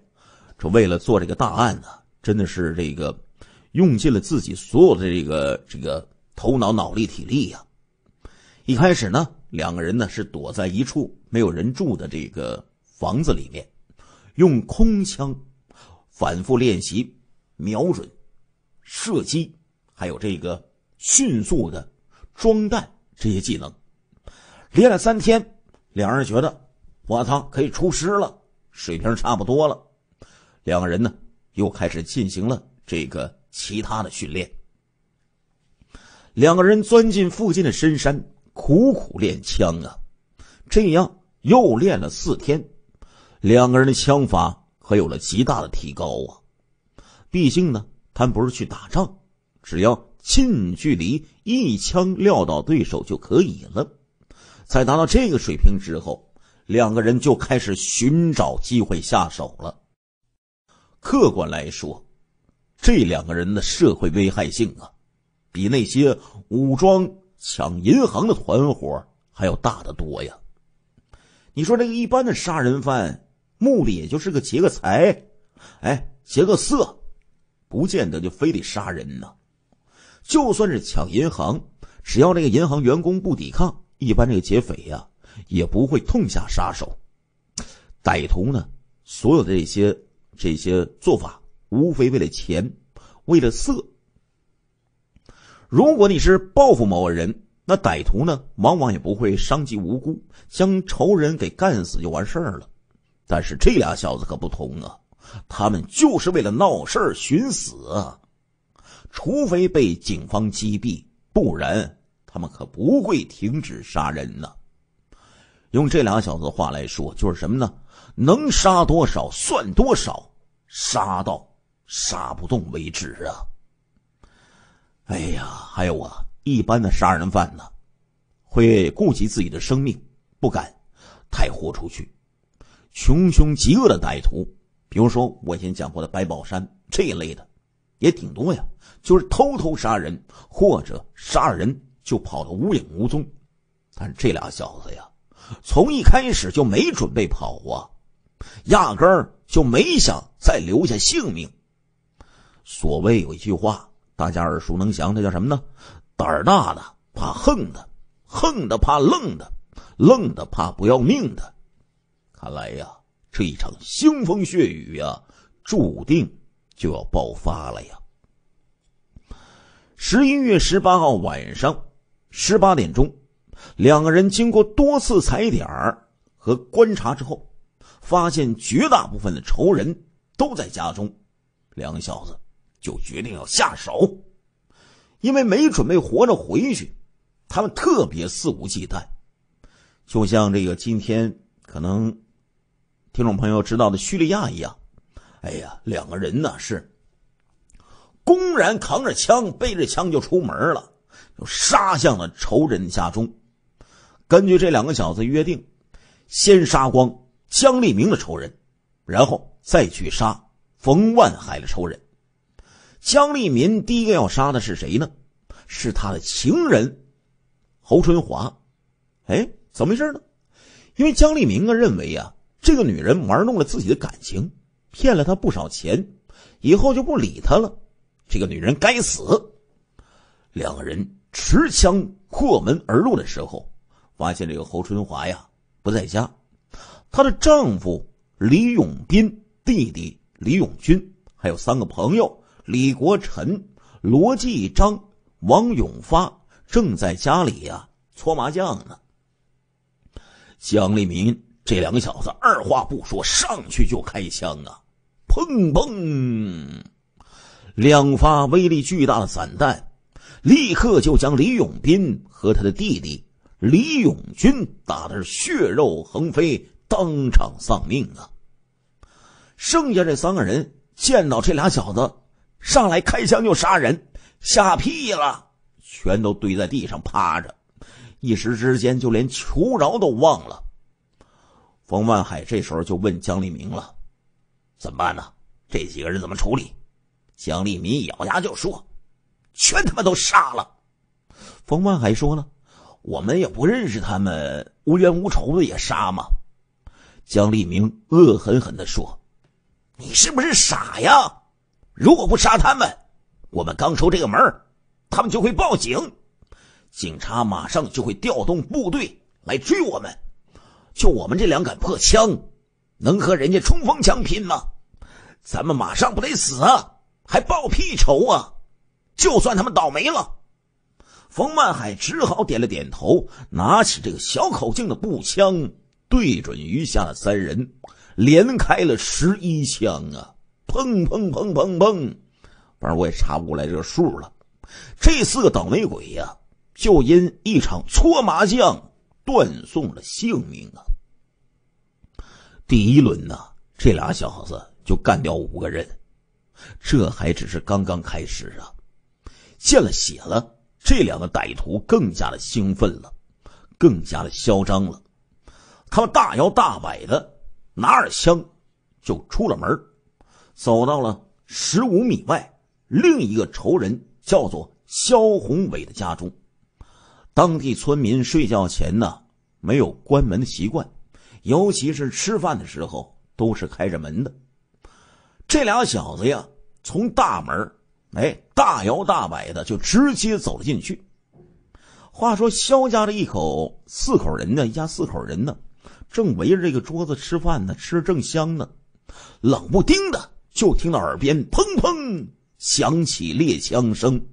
Speaker 1: 这为了做这个大案呢，真的是这个用尽了自己所有的这个这个。头脑、脑力、体力呀！一开始呢，两个人呢是躲在一处没有人住的这个房子里面，用空枪反复练习瞄准、射击，还有这个迅速的装弹这些技能。练了三天，两人觉得我操可以出师了，水平差不多了。两个人呢又开始进行了这个其他的训练。两个人钻进附近的深山，苦苦练枪啊！这样又练了四天，两个人的枪法可有了极大的提高啊！毕竟呢，他们不是去打仗，只要近距离一枪撂倒对手就可以了。在达到这个水平之后，两个人就开始寻找机会下手了。客观来说，这两个人的社会危害性啊！比那些武装抢银行的团伙还要大得多呀！你说这个一般的杀人犯，目的也就是个劫个财，哎，劫个色，不见得就非得杀人呢。就算是抢银行，只要这个银行员工不抵抗，一般这个劫匪呀也不会痛下杀手。歹徒呢，所有的这些这些做法，无非为了钱，为了色。如果你是报复某个人，那歹徒呢，往往也不会伤及无辜，将仇人给干死就完事儿了。但是这俩小子可不同啊，他们就是为了闹事儿寻死，除非被警方击毙，不然他们可不会停止杀人呢。用这俩小子的话来说，就是什么呢？能杀多少算多少，杀到杀不动为止啊。哎呀，还有啊，一般的杀人犯呢，会顾及自己的生命，不敢太豁出去。穷凶极恶的歹徒，比如说我先讲过的白宝山这一类的，也挺多呀，就是偷偷杀人，或者杀了人就跑得无影无踪。但这俩小子呀，从一开始就没准备跑啊，压根儿就没想再留下性命。所谓有一句话。大家耳熟能详，那叫什么呢？胆儿大的怕横的，横的怕愣的，愣的怕不要命的。看来呀，这一场腥风血雨呀，注定就要爆发了呀。十一月十八号晚上十八点钟，两个人经过多次踩点儿和观察之后，发现绝大部分的仇人都在家中。两小子。就决定要下手，因为没准备活着回去，他们特别肆无忌惮，就像这个今天可能听众朋友知道的叙利亚一样。哎呀，两个人呢是公然扛着枪、背着枪就出门了，就杀向了仇人家中。根据这两个小子约定，先杀光姜立明的仇人，然后再去杀冯万海的仇人。江立民第一个要杀的是谁呢？是他的情人侯春华。哎，怎么回事呢？因为江立民啊认为呀，这个女人玩弄了自己的感情，骗了他不少钱，以后就不理他了。这个女人该死！两个人持枪破门而入的时候，发现这个侯春华呀不在家，她的丈夫李永斌、弟弟李永军还有三个朋友。李国臣、罗继章、王永发正在家里呀搓麻将呢。江立民这两个小子二话不说，上去就开枪啊！砰砰，两发威力巨大的散弹，立刻就将李永斌和他的弟弟李永军打的是血肉横飞，当场丧命啊！剩下这三个人见到这俩小子。上来开枪就杀人，吓屁了，全都堆在地上趴着，一时之间就连求饶都忘了。冯万海这时候就问江立明了：“怎么办呢？这几个人怎么处理？”江立明咬牙就说：“全他妈都杀了。”冯万海说了：“我们也不认识他们，无冤无仇的也杀嘛。”江立明恶狠狠的说：“你是不是傻呀？”如果不杀他们，我们刚出这个门他们就会报警，警察马上就会调动部队来追我们。就我们这两杆破枪，能和人家冲锋枪拼吗？咱们马上不得死啊，还报屁仇啊！就算他们倒霉了，冯曼海只好点了点头，拿起这个小口径的步枪，对准余下的三人，连开了十一枪啊。砰砰砰砰砰！反正我也查不过来这个数了。这四个倒霉鬼呀，就因一场搓麻将断送了性命啊！第一轮呢，这俩小子就干掉五个人，这还只是刚刚开始啊！见了血了，这两个歹徒更加的兴奋了，更加的嚣张了。他们大摇大摆的拿着枪就出了门走到了十五米外，另一个仇人叫做肖宏伟的家中。当地村民睡觉前呢没有关门的习惯，尤其是吃饭的时候都是开着门的。这俩小子呀，从大门哎大摇大摆的就直接走了进去。话说肖家的一口四口人呢，一家四口人呢，正围着这个桌子吃饭呢，吃着正香呢，冷不丁的。就听到耳边砰砰响起猎枪声，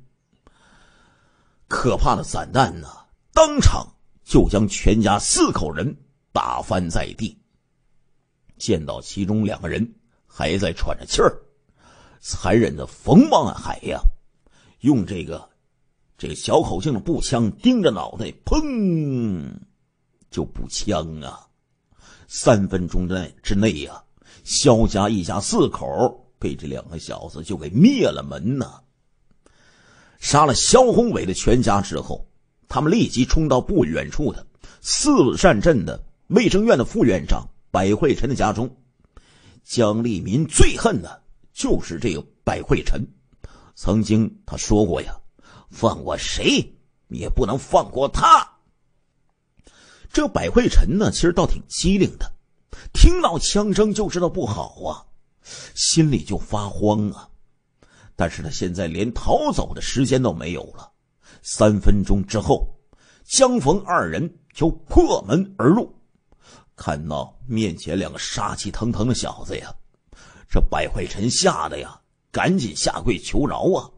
Speaker 1: 可怕的散弹呢，当场就将全家四口人打翻在地。见到其中两个人还在喘着气儿，残忍的冯望海呀，用这个这个小口径的步枪盯着脑袋，砰，就补枪啊，三分钟之内之内呀。肖家一家四口被这两个小子就给灭了门呢。杀了肖宏伟的全家之后，他们立即冲到不远处的四善镇的卫生院的副院长百惠臣的家中。江立民最恨的就是这个百惠臣，曾经他说过呀：“放过谁也不能放过他。”这百惠臣呢，其实倒挺机灵的。听到枪声就知道不好啊，心里就发慌啊。但是他现在连逃走的时间都没有了。三分钟之后，江逢二人就破门而入，看到面前两个杀气腾腾的小子呀，这百坏臣吓得呀，赶紧下跪求饶啊：“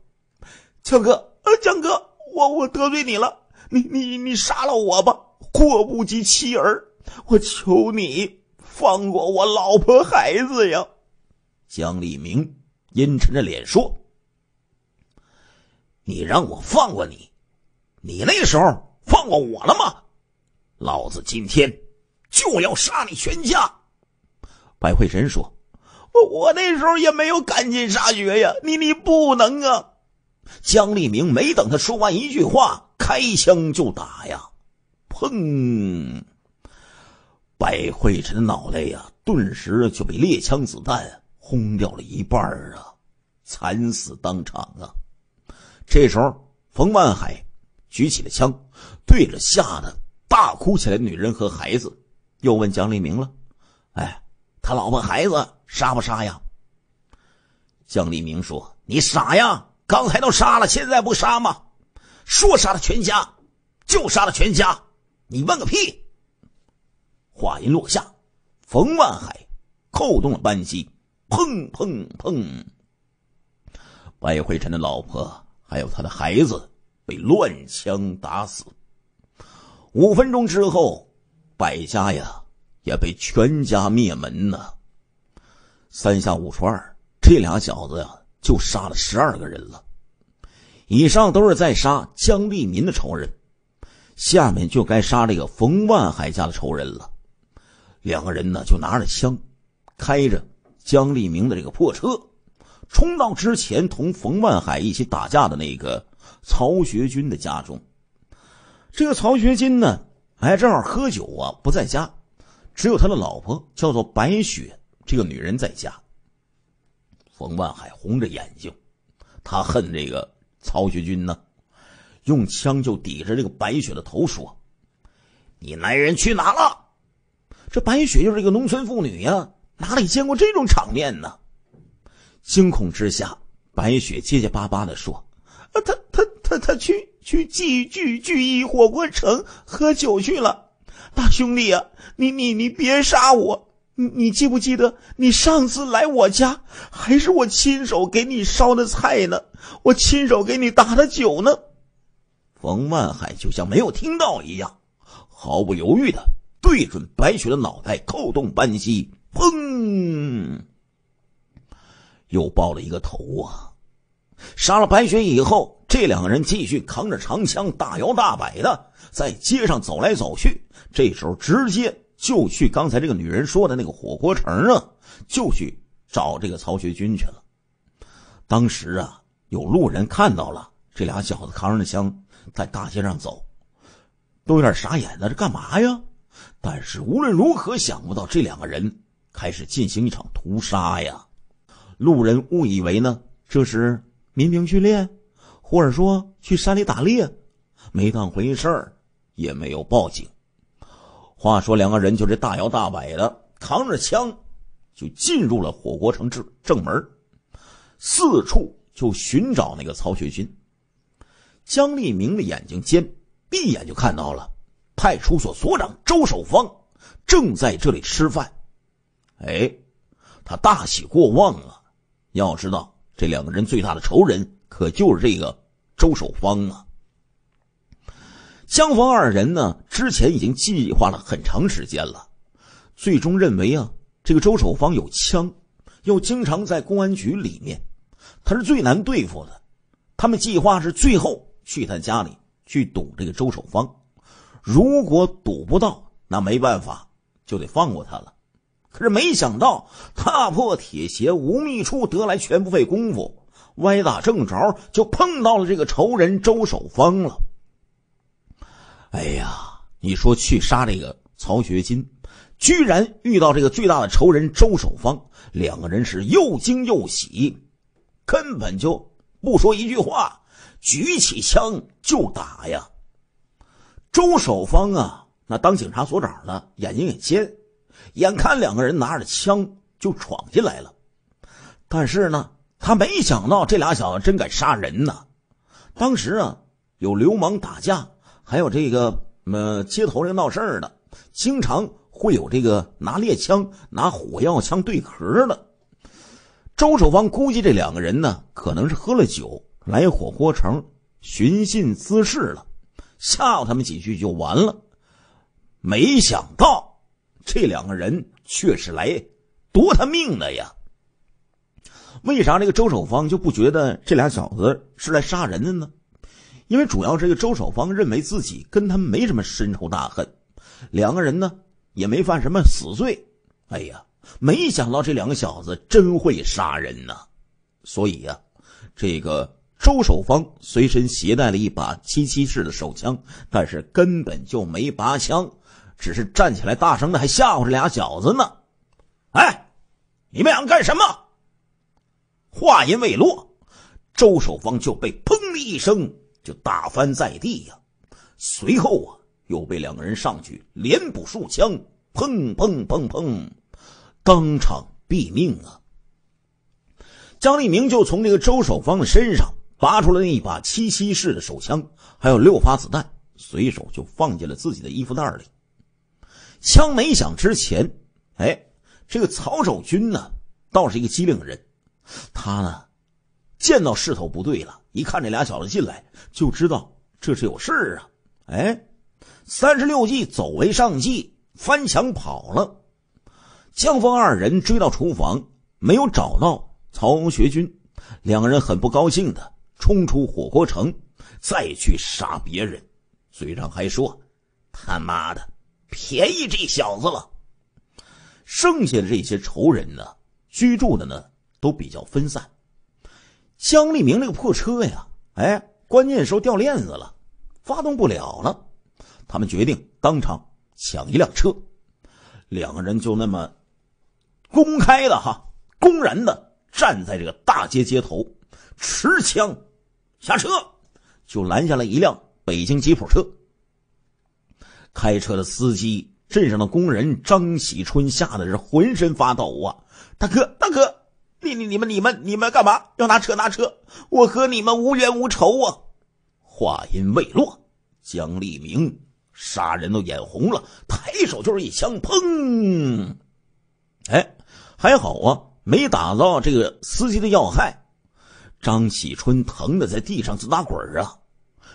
Speaker 1: 江哥，呃，江哥，我我得罪你了，你你你杀了我吧，祸不及妻儿，我求你。”放过我老婆孩子呀！江立明阴沉着脸说：“你让我放过你，你那时候放过我了吗？老子今天就要杀你全家！”白慧仁说：“我我那时候也没有赶尽杀绝呀，你你不能啊！”江立明没等他说完一句话，开枪就打呀，砰！百惠臣的脑袋呀，顿时就被猎枪子弹轰掉了一半啊，惨死当场啊！这时候，冯万海举起了枪，对着吓得大哭起来的女人和孩子，又问江黎明了：“哎，他老婆孩子杀不杀呀？”江黎明说：“你傻呀！刚才都杀了，现在不杀吗？说杀了全家，就杀了全家，你问个屁！”话音落下，冯万海扣动了扳机，砰砰砰！白慧晨的老婆还有他的孩子被乱枪打死。五分钟之后，百家呀也被全家灭门呢。三下五除二，这俩小子呀就杀了十二个人了。以上都是在杀江立民的仇人，下面就该杀这个冯万海家的仇人了。两个人呢，就拿着枪，开着江立明的这个破车，冲到之前同冯万海一起打架的那个曹学军的家中。这个曹学军呢，哎，正好喝酒啊，不在家，只有他的老婆叫做白雪，这个女人在家。冯万海红着眼睛，他恨这个曹学军呢，用枪就抵着这个白雪的头说：“你男人去哪了？”这白雪就是一个农村妇女呀，哪里见过这种场面呢？惊恐之下，白雪结结巴巴的说：“啊，他他他他去去聚聚聚义火锅城喝酒去了。大兄弟啊，你你你别杀我！你你记不记得你上次来我家，还是我亲手给你烧的菜呢，我亲手给你打的酒呢？”冯万海就像没有听到一样，毫不犹豫的。对准白雪的脑袋扣动扳机，砰！又爆了一个头啊！杀了白雪以后，这两个人继续扛着长枪，大摇大摆的在街上走来走去。这时候，直接就去刚才这个女人说的那个火锅城啊，就去找这个曹学军去了。当时啊，有路人看到了这俩小子扛着枪在大街上走，都有点傻眼了，这干嘛呀？但是无论如何想不到，这两个人开始进行一场屠杀呀！路人误以为呢，这是民兵训练，或者说去山里打猎，没当回事儿，也没有报警。话说，两个人就是大摇大摆的扛着枪，就进入了火锅城正正门，四处就寻找那个曹雪芹。江立明的眼睛尖，闭眼就看到了。派出所所长周守芳正在这里吃饭，哎，他大喜过望啊！要知道，这两个人最大的仇人可就是这个周守芳啊。江峰二人呢，之前已经计划了很长时间了，最终认为啊，这个周守芳有枪，又经常在公安局里面，他是最难对付的。他们计划是最后去他家里去堵这个周守芳。如果赌不到，那没办法，就得放过他了。可是没想到，踏破铁鞋无觅处，得来全不费工夫，歪打正着就碰到了这个仇人周守芳了。哎呀，你说去杀这个曹学金，居然遇到这个最大的仇人周守芳，两个人是又惊又喜，根本就不说一句话，举起枪就打呀。周守芳啊，那当警察所长呢，眼睛也尖。眼看两个人拿着枪就闯进来了，但是呢，他没想到这俩小子真敢杀人呢。当时啊，有流氓打架，还有这个嗯街头人闹事儿的，经常会有这个拿猎枪、拿火药枪对壳的。周守芳估计这两个人呢，可能是喝了酒来火锅城寻衅滋事了。吓他们几句就完了，没想到这两个人却是来夺他命的呀！为啥这个周守芳就不觉得这俩小子是来杀人的呢？因为主要这个周守芳认为自己跟他们没什么深仇大恨，两个人呢也没犯什么死罪。哎呀，没想到这两个小子真会杀人呐！所以呀，这个。周守芳随身携带了一把七七式的手枪，但是根本就没拔枪，只是站起来大声的还吓唬着俩小子呢。哎，你们俩干什么？话音未落，周守芳就被砰的一声就打翻在地呀。随后啊，又被两个人上去连补数枪，砰砰砰砰，当场毙命啊。张立明就从这个周守芳的身上。拔出了那一把七七式的手枪，还有六发子弹，随手就放进了自己的衣服袋里。枪没响之前，哎，这个曹守军呢，倒是一个机灵的人，他呢见到势头不对了，一看这俩小子进来，就知道这是有事啊。哎，三十六计，走为上计，翻墙跑了。江峰二人追到厨房，没有找到曹学军，两个人很不高兴的。冲出火锅城，再去杀别人。嘴上还说：“他妈的，便宜这小子了。”剩下的这些仇人呢，居住的呢都比较分散。江立明那个破车呀，哎，关键时候掉链子了，发动不了了。他们决定当场抢一辆车。两个人就那么公开的哈，公然的站在这个大街街头。持枪下车，就拦下了一辆北京吉普车。开车的司机、镇上的工人张喜春吓得是浑身发抖啊！大哥，大哥，你你你们你们你们干嘛要拿车拿车？我和你们无冤无仇啊！话音未落，江立明杀人都眼红了，抬手就是一枪，砰！哎，还好啊，没打到这个司机的要害。张喜春疼得在地上直打滚啊！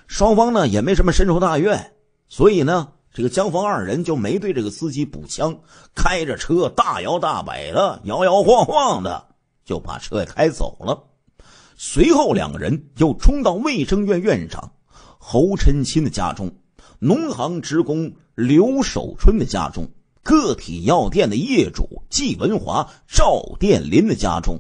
Speaker 1: 双方呢也没什么深仇大怨，所以呢，这个江峰二人就没对这个司机补枪，开着车大摇大摆的、摇摇晃晃的就把车开走了。随后，两个人又冲到卫生院院长侯晨钦的家中、农行职工刘守春的家中、个体药店的业主季文华、赵殿林的家中。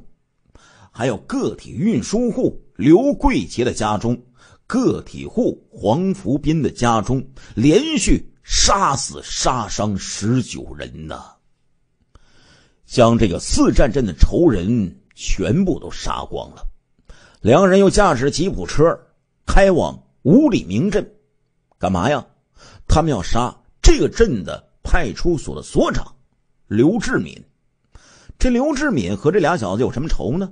Speaker 1: 还有个体运输户刘桂杰的家中，个体户黄福斌的家中，连续杀死杀伤十九人呢，将这个四战镇的仇人全部都杀光了。两人又驾驶吉普车开往五里明镇，干嘛呀？他们要杀这个镇的派出所的所长刘志敏。这刘志敏和这俩小子有什么仇呢？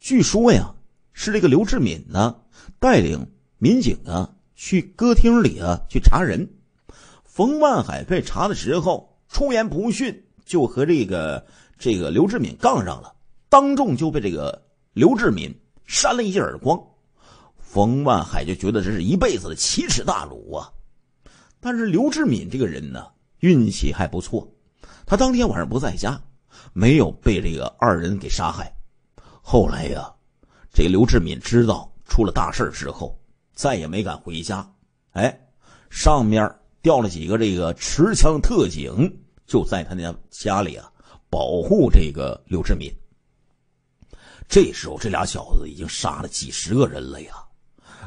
Speaker 1: 据说呀，是这个刘志敏呢带领民警啊去歌厅里啊去查人。冯万海被查的时候，出言不逊，就和这个这个刘志敏杠上了，当众就被这个刘志敏扇了一记耳光。冯万海就觉得这是一辈子的奇耻大辱啊！但是刘志敏这个人呢，运气还不错，他当天晚上不在家，没有被这个二人给杀害。后来呀，这刘志敏知道出了大事之后，再也没敢回家。哎，上面调了几个这个持枪特警，就在他家家里啊，保护这个刘志敏。这时候，这俩小子已经杀了几十个人了呀，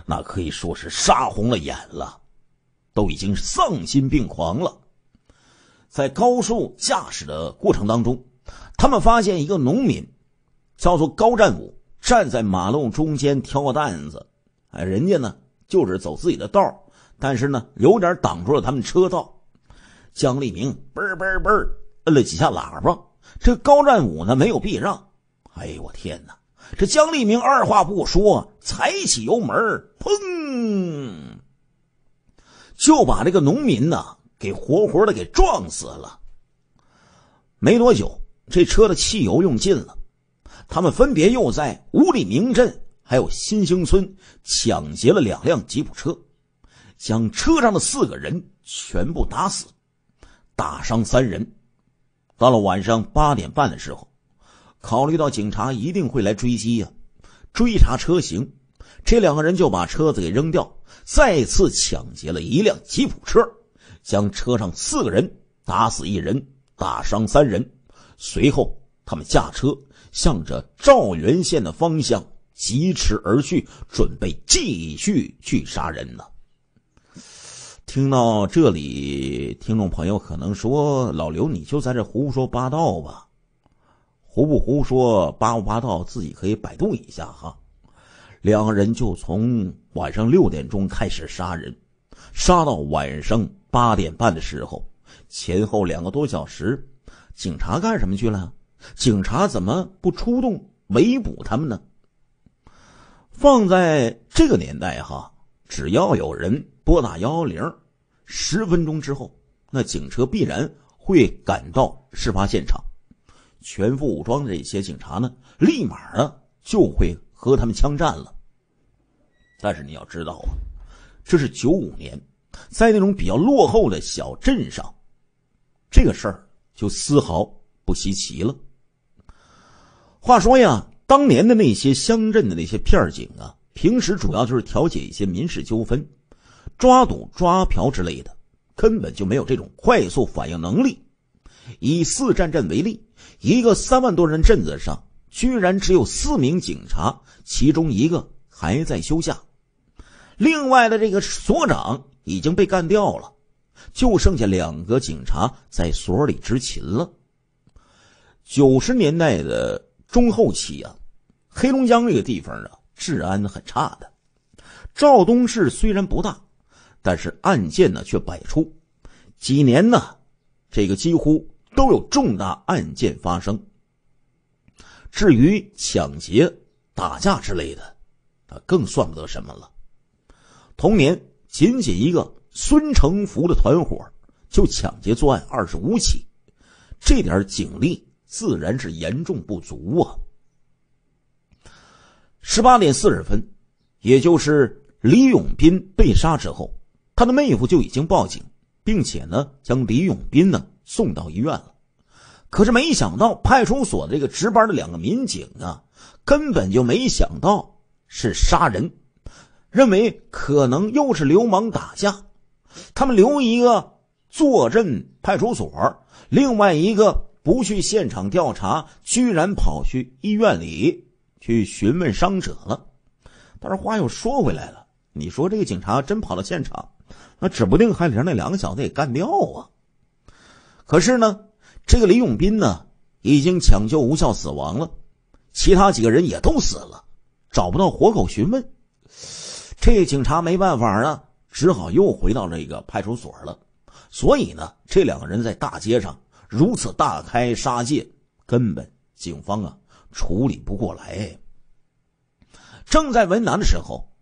Speaker 1: 那可以说是杀红了眼了，都已经丧心病狂了。在高速驾驶的过程当中，他们发现一个农民。叫做高占武站在马路中间挑个担子，哎，人家呢就是走自己的道但是呢有点挡住了他们车道。江立明嘣嘣嘣摁了几下喇叭，这高占武呢没有避让。哎呦我天哪！这江立明二话不说踩起油门砰！就把这个农民呢给活活的给撞死了。没多久，这车的汽油用尽了。他们分别又在五里明镇还有新兴村抢劫了两辆吉普车，将车上的四个人全部打死，打伤三人。到了晚上八点半的时候，考虑到警察一定会来追击呀，追查车型，这两个人就把车子给扔掉，再次抢劫了一辆吉普车，将车上四个人打死一人，打伤三人。随后他们驾车。向着赵源县的方向疾驰而去，准备继续去杀人呢。听到这里，听众朋友可能说：“老刘，你就在这胡说八道吧？胡不胡说，八不八道，自己可以百度一下哈。”两人就从晚上六点钟开始杀人，杀到晚上八点半的时候，前后两个多小时，警察干什么去了？警察怎么不出动围捕他们呢？放在这个年代哈，只要有人拨打幺幺零，十分钟之后，那警车必然会赶到事发现场，全副武装的这些警察呢，立马呢就会和他们枪战了。但是你要知道啊，这是九五年，在那种比较落后的小镇上，这个事儿就丝毫不稀奇了。话说呀，当年的那些乡镇的那些片警啊，平时主要就是调解一些民事纠纷，抓赌抓嫖之类的，根本就没有这种快速反应能力。以四站镇为例，一个三万多人镇子上，居然只有四名警察，其中一个还在休假，另外的这个所长已经被干掉了，就剩下两个警察在所里执勤了。九十年代的。中后期啊，黑龙江这个地方啊，治安很差的。肇东市虽然不大，但是案件呢却百出。几年呢，这个几乎都有重大案件发生。至于抢劫、打架之类的，那更算不得什么了。同年，仅仅一个孙成福的团伙就抢劫作案二十五起，这点警力。自然是严重不足啊！十八点四十分，也就是李永斌被杀之后，他的妹夫就已经报警，并且呢，将李永斌呢送到医院了。可是没想到，派出所这个值班的两个民警啊，根本就没想到是杀人，认为可能又是流氓打架，他们留一个坐镇派出所，另外一个。不去现场调查，居然跑去医院里去询问伤者了。但是话又说回来了，你说这个警察真跑到现场，那指不定还得让那两个小子给干掉啊！可是呢，这个李永斌呢已经抢救无效死亡了，其他几个人也都死了，找不到活口询问，这警察没办法啊，只好又回到这个派出所了。所以呢，这两个人在大街上。如此大开杀戒，根本警方啊处理不过来。正在为难的时候，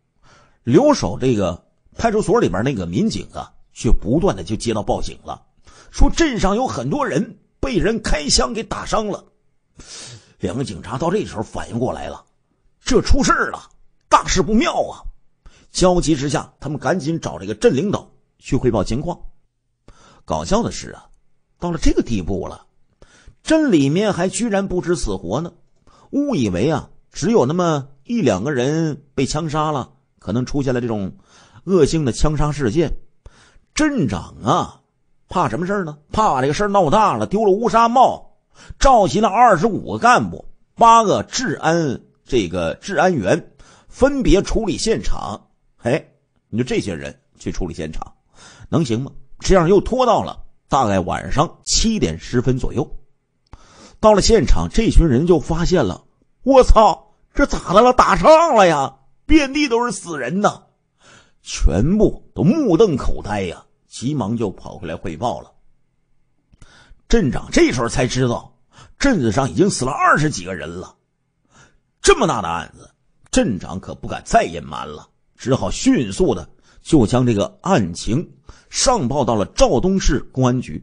Speaker 1: 留守这个派出所里边那个民警啊，却不断的就接到报警了，说镇上有很多人被人开枪给打伤了。两个警察到这时候反应过来了，这出事了，大事不妙啊！焦急之下，他们赶紧找这个镇领导去汇报情况。搞笑的是啊。到了这个地步了，镇里面还居然不知死活呢，误以为啊，只有那么一两个人被枪杀了，可能出现了这种恶性的枪杀事件。镇长啊，怕什么事呢？怕把这个事闹大了，丢了乌纱帽。召集了二十五个干部，八个治安这个治安员，分别处理现场。哎，你说这些人去处理现场，能行吗？这样又拖到了。大概晚上七点十分左右，到了现场，这群人就发现了。我操，这咋的了？打仗了呀？遍地都是死人呐！全部都目瞪口呆呀，急忙就跑回来汇报了。镇长这时候才知道，镇子上已经死了二十几个人了。这么大的案子，镇长可不敢再隐瞒了，只好迅速的就将这个案情。上报到了肇东市公安局。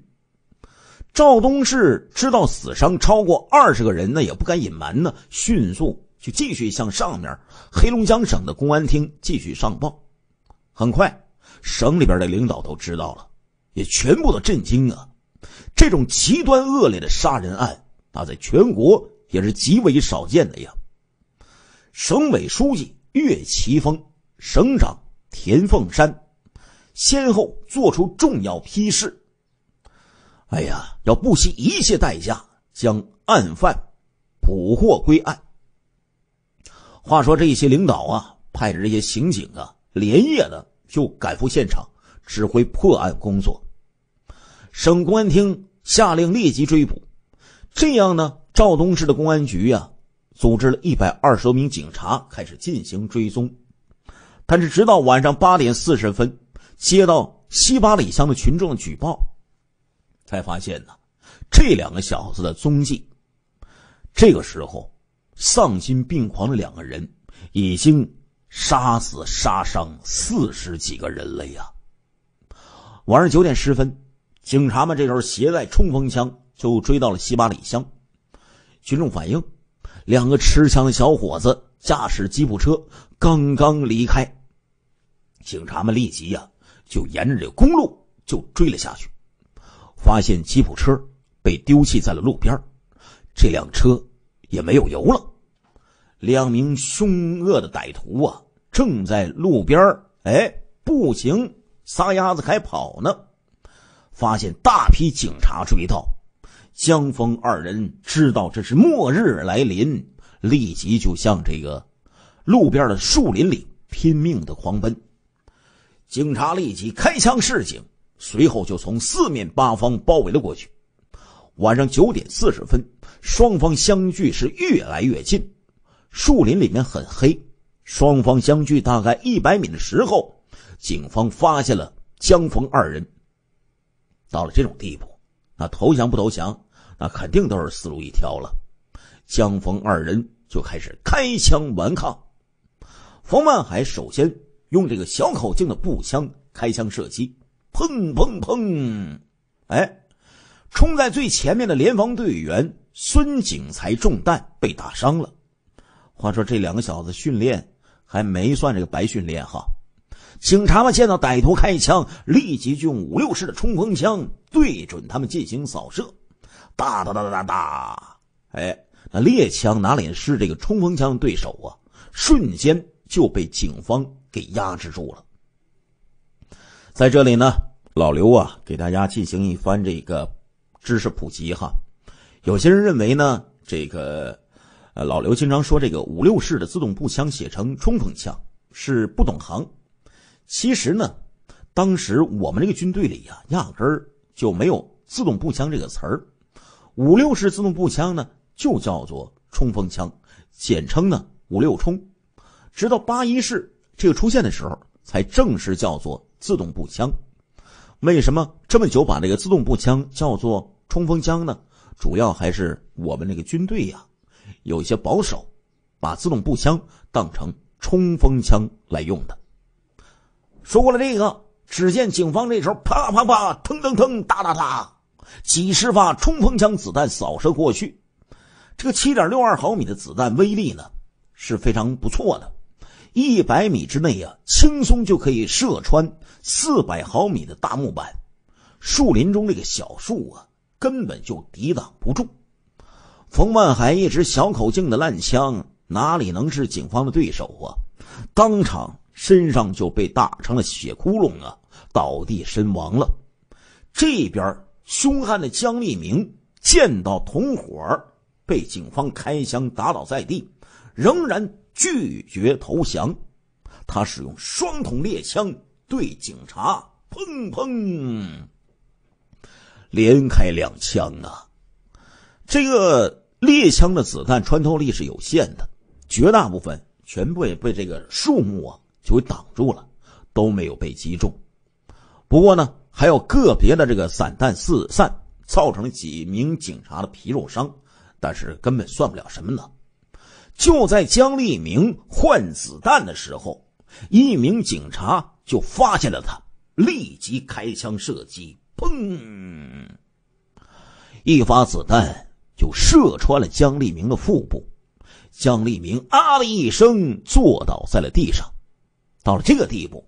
Speaker 1: 肇东市知道死伤超过二十个人，那也不敢隐瞒呢，迅速就继续向上面黑龙江省的公安厅继续上报。很快，省里边的领导都知道了，也全部都震惊啊！这种极端恶劣的杀人案那在全国也是极为少见的呀。省委书记岳奇峰，省长田凤山。先后作出重要批示。哎呀，要不惜一切代价将案犯捕获归案。话说，这些领导啊，派着这些刑警啊，连夜的就赶赴现场指挥破案工作。省公安厅下令立即追捕，这样呢，肇东市的公安局呀，组织了一百二十多名警察开始进行追踪，但是直到晚上八点四十分。接到西八里乡的群众举报，才发现呢这两个小子的踪迹。这个时候，丧心病狂的两个人已经杀死杀伤四十几个人了呀！晚上九点十分，警察们这时候携带冲锋枪就追到了西八里乡。群众反映，两个持枪的小伙子驾驶吉普车刚刚离开，警察们立即呀。就沿着这公路就追了下去，发现吉普车被丢弃在了路边，这辆车也没有油了。两名凶恶的歹徒啊，正在路边哎步行撒丫子开跑呢，发现大批警察追到，江峰二人知道这是末日来临，立即就向这个路边的树林里拼命的狂奔。警察立即开枪示警，随后就从四面八方包围了过去。晚上九点四十分，双方相距是越来越近。树林里面很黑，双方相距大概一百米的时候，警方发现了江峰二人。到了这种地步，那投降不投降，那肯定都是死路一条了。江峰二人就开始开枪顽抗。冯万海首先。用这个小口径的步枪开枪射击，砰砰砰！哎，冲在最前面的联防队员孙景才中弹被打伤了。话说这两个小子训练还没算这个白训练哈。警察们见到歹徒开枪，立即就用五六式的冲锋枪对准他们进行扫射，哒哒哒哒哒哒！哎，那猎枪哪里是这个冲锋枪的对手啊？瞬间就被警方。给压制住了，在这里呢，老刘啊，给大家进行一番这个知识普及哈。有些人认为呢，这个呃，老刘经常说这个五六式”的自动步枪写成冲锋枪是不懂行。其实呢，当时我们这个军队里呀，压根儿就没有自动步枪这个词儿。五六式自动步枪呢，就叫做冲锋枪，简称呢五六冲。直到八一式。这个出现的时候，才正式叫做自动步枪。为什么这么久把这个自动步枪叫做冲锋枪呢？主要还是我们那个军队呀，有些保守，把自动步枪当成冲锋枪来用的。说过了这个，只见警方这时候啪啪啪，腾腾腾，哒哒哒，几十发冲锋枪子弹扫射过去。这个七点六二毫米的子弹威力呢，是非常不错的。一百米之内啊，轻松就可以射穿四百毫米的大木板。树林中那个小树啊，根本就抵挡不住。冯万海一支小口径的烂枪，哪里能是警方的对手啊？当场身上就被打成了血窟窿啊，倒地身亡了。这边凶悍的江立明见到同伙被警方开枪打倒在地，仍然。拒绝投降，他使用双筒猎枪对警察，砰砰，连开两枪啊！这个猎枪的子弹穿透力是有限的，绝大部分全部被这个树木啊就给挡住了，都没有被击中。不过呢，还有个别的这个散弹四散，造成了几名警察的皮肉伤，但是根本算不了什么呢？就在江立明换子弹的时候，一名警察就发现了他，立即开枪射击，砰！一发子弹就射穿了江立明的腹部，江立明啊的一声坐倒在了地上。到了这个地步，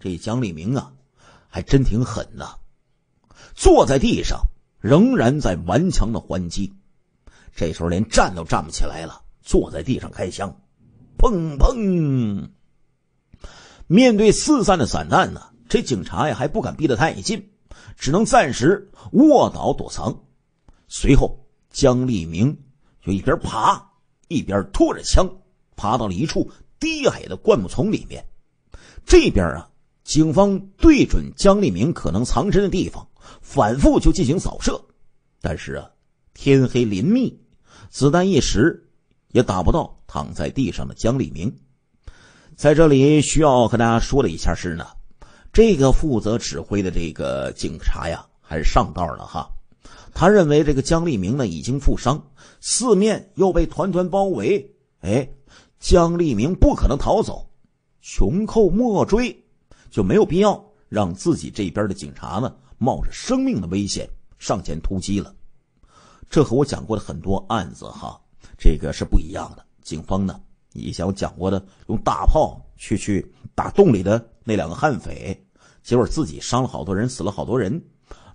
Speaker 1: 这江立明啊，还真挺狠呐！坐在地上仍然在顽强的还击，这时候连站都站不起来了。坐在地上开枪，砰砰！面对四散的散弹呢，这警察呀还不敢逼得太近，只能暂时卧倒躲藏。随后，江立明就一边爬一边拖着枪，爬到了一处低矮的灌木丛里面。这边啊，警方对准江立明可能藏身的地方反复就进行扫射，但是啊，天黑林密，子弹一时。也打不到躺在地上的江立明。在这里需要和大家说的一下是呢，这个负责指挥的这个警察呀，还是上道了哈。他认为这个江立明呢已经负伤，四面又被团团包围，哎，江立明不可能逃走，穷寇莫追，就没有必要让自己这边的警察呢冒着生命的危险上前突击了。这和我讲过的很多案子哈。这个是不一样的。警方呢，以前讲过的，用大炮去去打洞里的那两个悍匪，结果自己伤了好多人，死了好多人。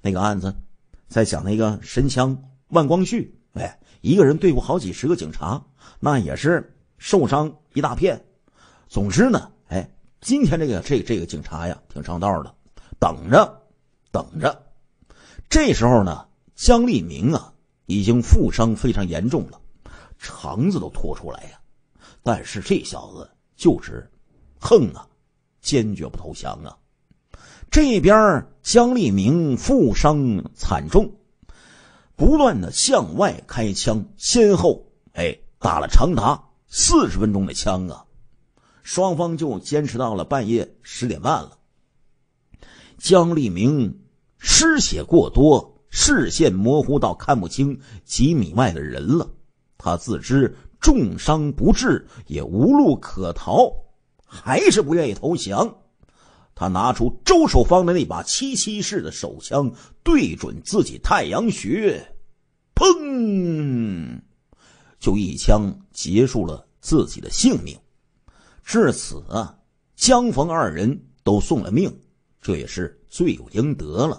Speaker 1: 那个案子，在讲那个神枪万光绪，哎，一个人对付好几十个警察，那也是受伤一大片。总之呢，哎，今天这个这这个警察呀，挺上道的，等着，等着。这时候呢，江立明啊，已经负伤非常严重了。肠子都拖出来呀！但是这小子就是横啊，坚决不投降啊！这边姜立明负伤惨重，不断的向外开枪，先后哎打了长达四十分钟的枪啊！双方就坚持到了半夜十点半了。姜立明失血过多，视线模糊到看不清几米外的人了。他自知重伤不治，也无路可逃，还是不愿意投降。他拿出周守方的那把七七式的手枪，对准自己太阳穴，砰！就一枪结束了自己的性命。至此啊，江逢二人都送了命，这也是罪有应得了。